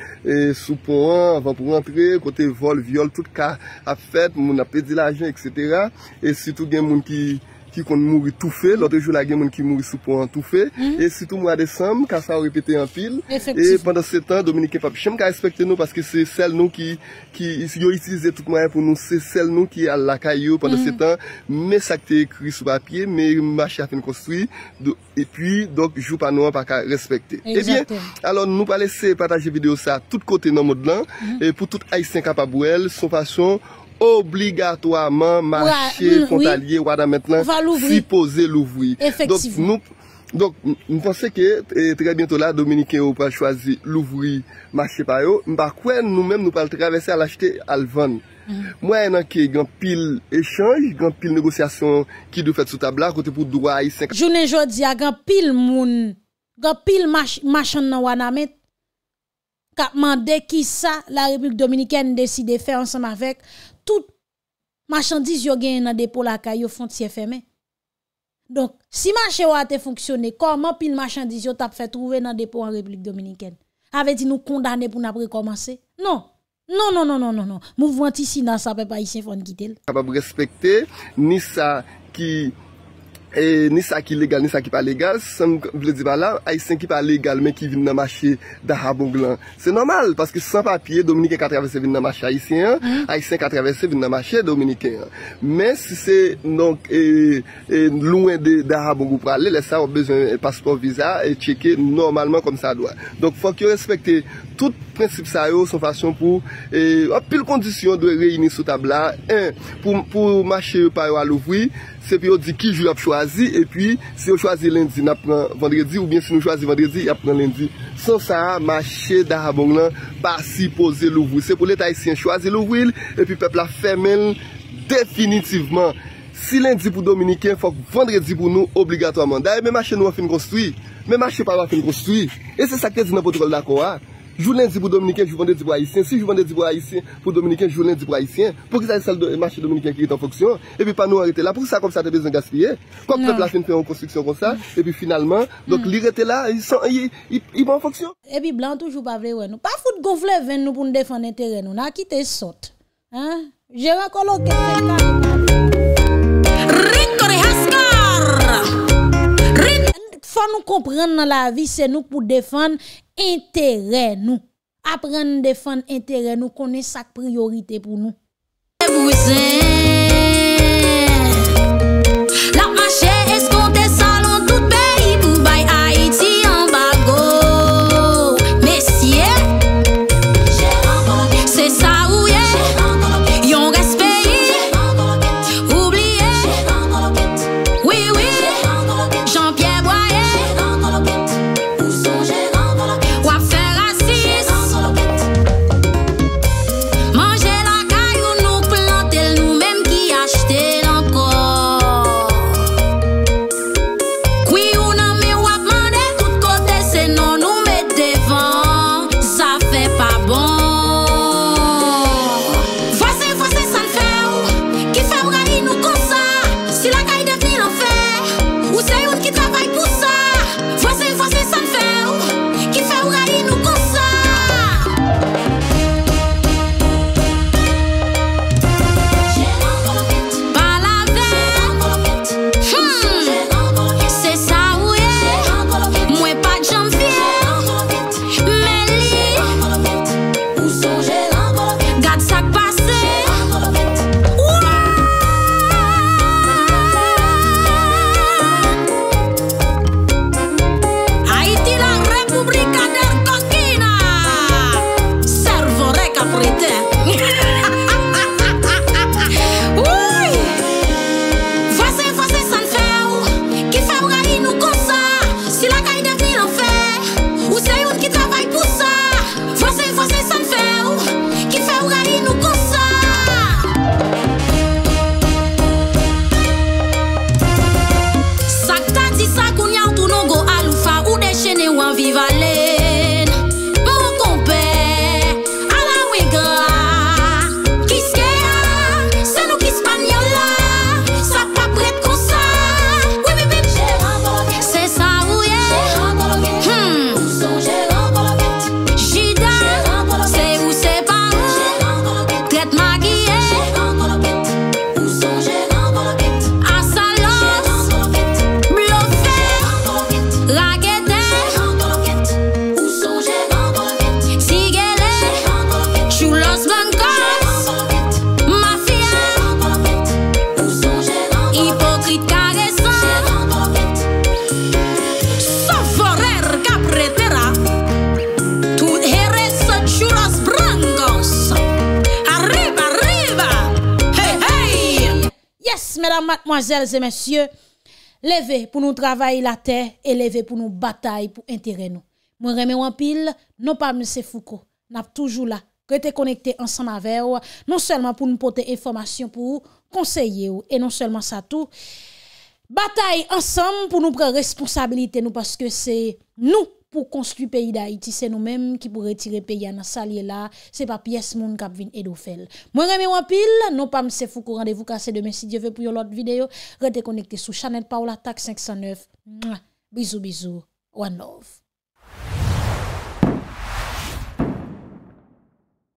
Sou po an, avan pou rentre Kote vol, viol, tout ka a fèt Moun apèdi la ajen, etc E si tout gen moun ki... ki kon mouri tou fe, lote jou la gen moun ki mouri sou pou an tou fe, e sitou mou adesam, ka sa ou repete an pil, e pandan se tan, Dominique Kefap, chem ka respekte nou, paske se sel nou ki, si yo itilize tout mwen pou nou, se sel nou ki al la kayo pandan se tan, me sakte ekri sou papye, me mba chafen konstwi, e pi, donk, jou pa nou an pa ka respekte. E bien, alon nou pa lese pataje video sa tout kote nan mod lan, e pou tout aisyen kapabou el, son fasyon, obligatoaman, marchè, kontalye, wada met nan, sipoze louvri. Efective. Donk, nou pense ke, tre bientou la, Dominike ou pa chwazi louvri, marchè payo, mba kwen nou men, nou pa travesse al achete, al van. Mwen nan ke, gen pil echange, gen pil negosyasyon, ki dou fèt sou tabla, kote pou dwai, jounen jodi, gen pil moun, gen pil marchè nan wana met, kapman deki sa, la Republik Dominikè, n de si de fè, ansan avèk, tout machandise yo gen nan depo laka yo fonte si feme. Donk, si manche wate founksyone, koman pin machandise yo tap fè trouve nan depo an Republik Dominiken? Ave di nou kondane pou nan prekomanse? Non, non, non, non, non, non, non. Mou vwantisi nan sape pa isye fonte kitel. Kapab respekte Nisa ki... E ni sa ki legal, ni sa ki pa legal si san vle di bala, ay sen ki pa legal men ki vin nan mache da rabong lan se normal, paske san papye Dominiken katravese vin nan mache aisyen ay sen katravese vin nan mache Dominiken men si se e, e, louen de darabong ou prale le sa ou bezon paspor viza e cheke normalman kon sa doa donk fwa ki yo respekte tout Prinsip sa yo son fasyon pou, e, ap pil kondisyon dwe reyni sou tabla. En, pou mache parwa louvoui, se pi yo di ki jou ap chwazi, e pi si yo chwazi lendi, nap pran vendredi, ou bien si nou chwazi vendredi, ap pran lendi. Son sa a, mache darabong lan, basi pose louvoui. Se pou le taisyen chwazi louvoui, e pi pepla femen, definitivman, si lendi pou dominiken, fok vendredi pou nou obligato amanda. E me mache nou wafen konstoui, me mache parwa wafen konstoui. E se sa ke di nan potrol dako a? Jou lèndi pou Dominikè, jou lèndi pou Haitien. Si jou lèndi pou Haitien, pou Dominikè, jou lèndi pou Haitien. Pou ki sa yè sèl mâche Dominikè ki yè tan foksyon, epi pa nou arète la. Pou ki sa kom sa te bezèn gaspillè? Komp te non. plafèn pe yè an konstriksyon kon sa, epi finalman, mm. lirète la, yè ban foksyon. Epi blan toujou pa vè wè nou. Pa foute gouvle vè nou pou n defanè terè nou. Na kite sot. Jè wè koloke. nous comprendre dans la vie, c'est nous pour défendre intérêt nous. Apprendre défendre intérêt nous, connaître sa priorité pour nous. et messieurs, levez pour nous travailler la terre et pour nous batailler pour intérêt nous. Moi en pile, non pas monsieur Foucault, n'a toujours là. sommes connectés ensemble avec vous, non seulement pour nous porter information pour vous, conseiller et non seulement ça tout. Bataille ensemble pour nous prendre responsabilité nous parce que c'est nous pou konstru peyi da Haiti, se nou menm ki pou retire peyi an a salye la, se pa piyes moun kapvin edo fel. Mwen reme wapil, nou pam se fou kou randevou kase demen, si dje ve pou yo lot videyo, rete konekte sou chanel Paola Tak 509. Bizou, bizou, wanov.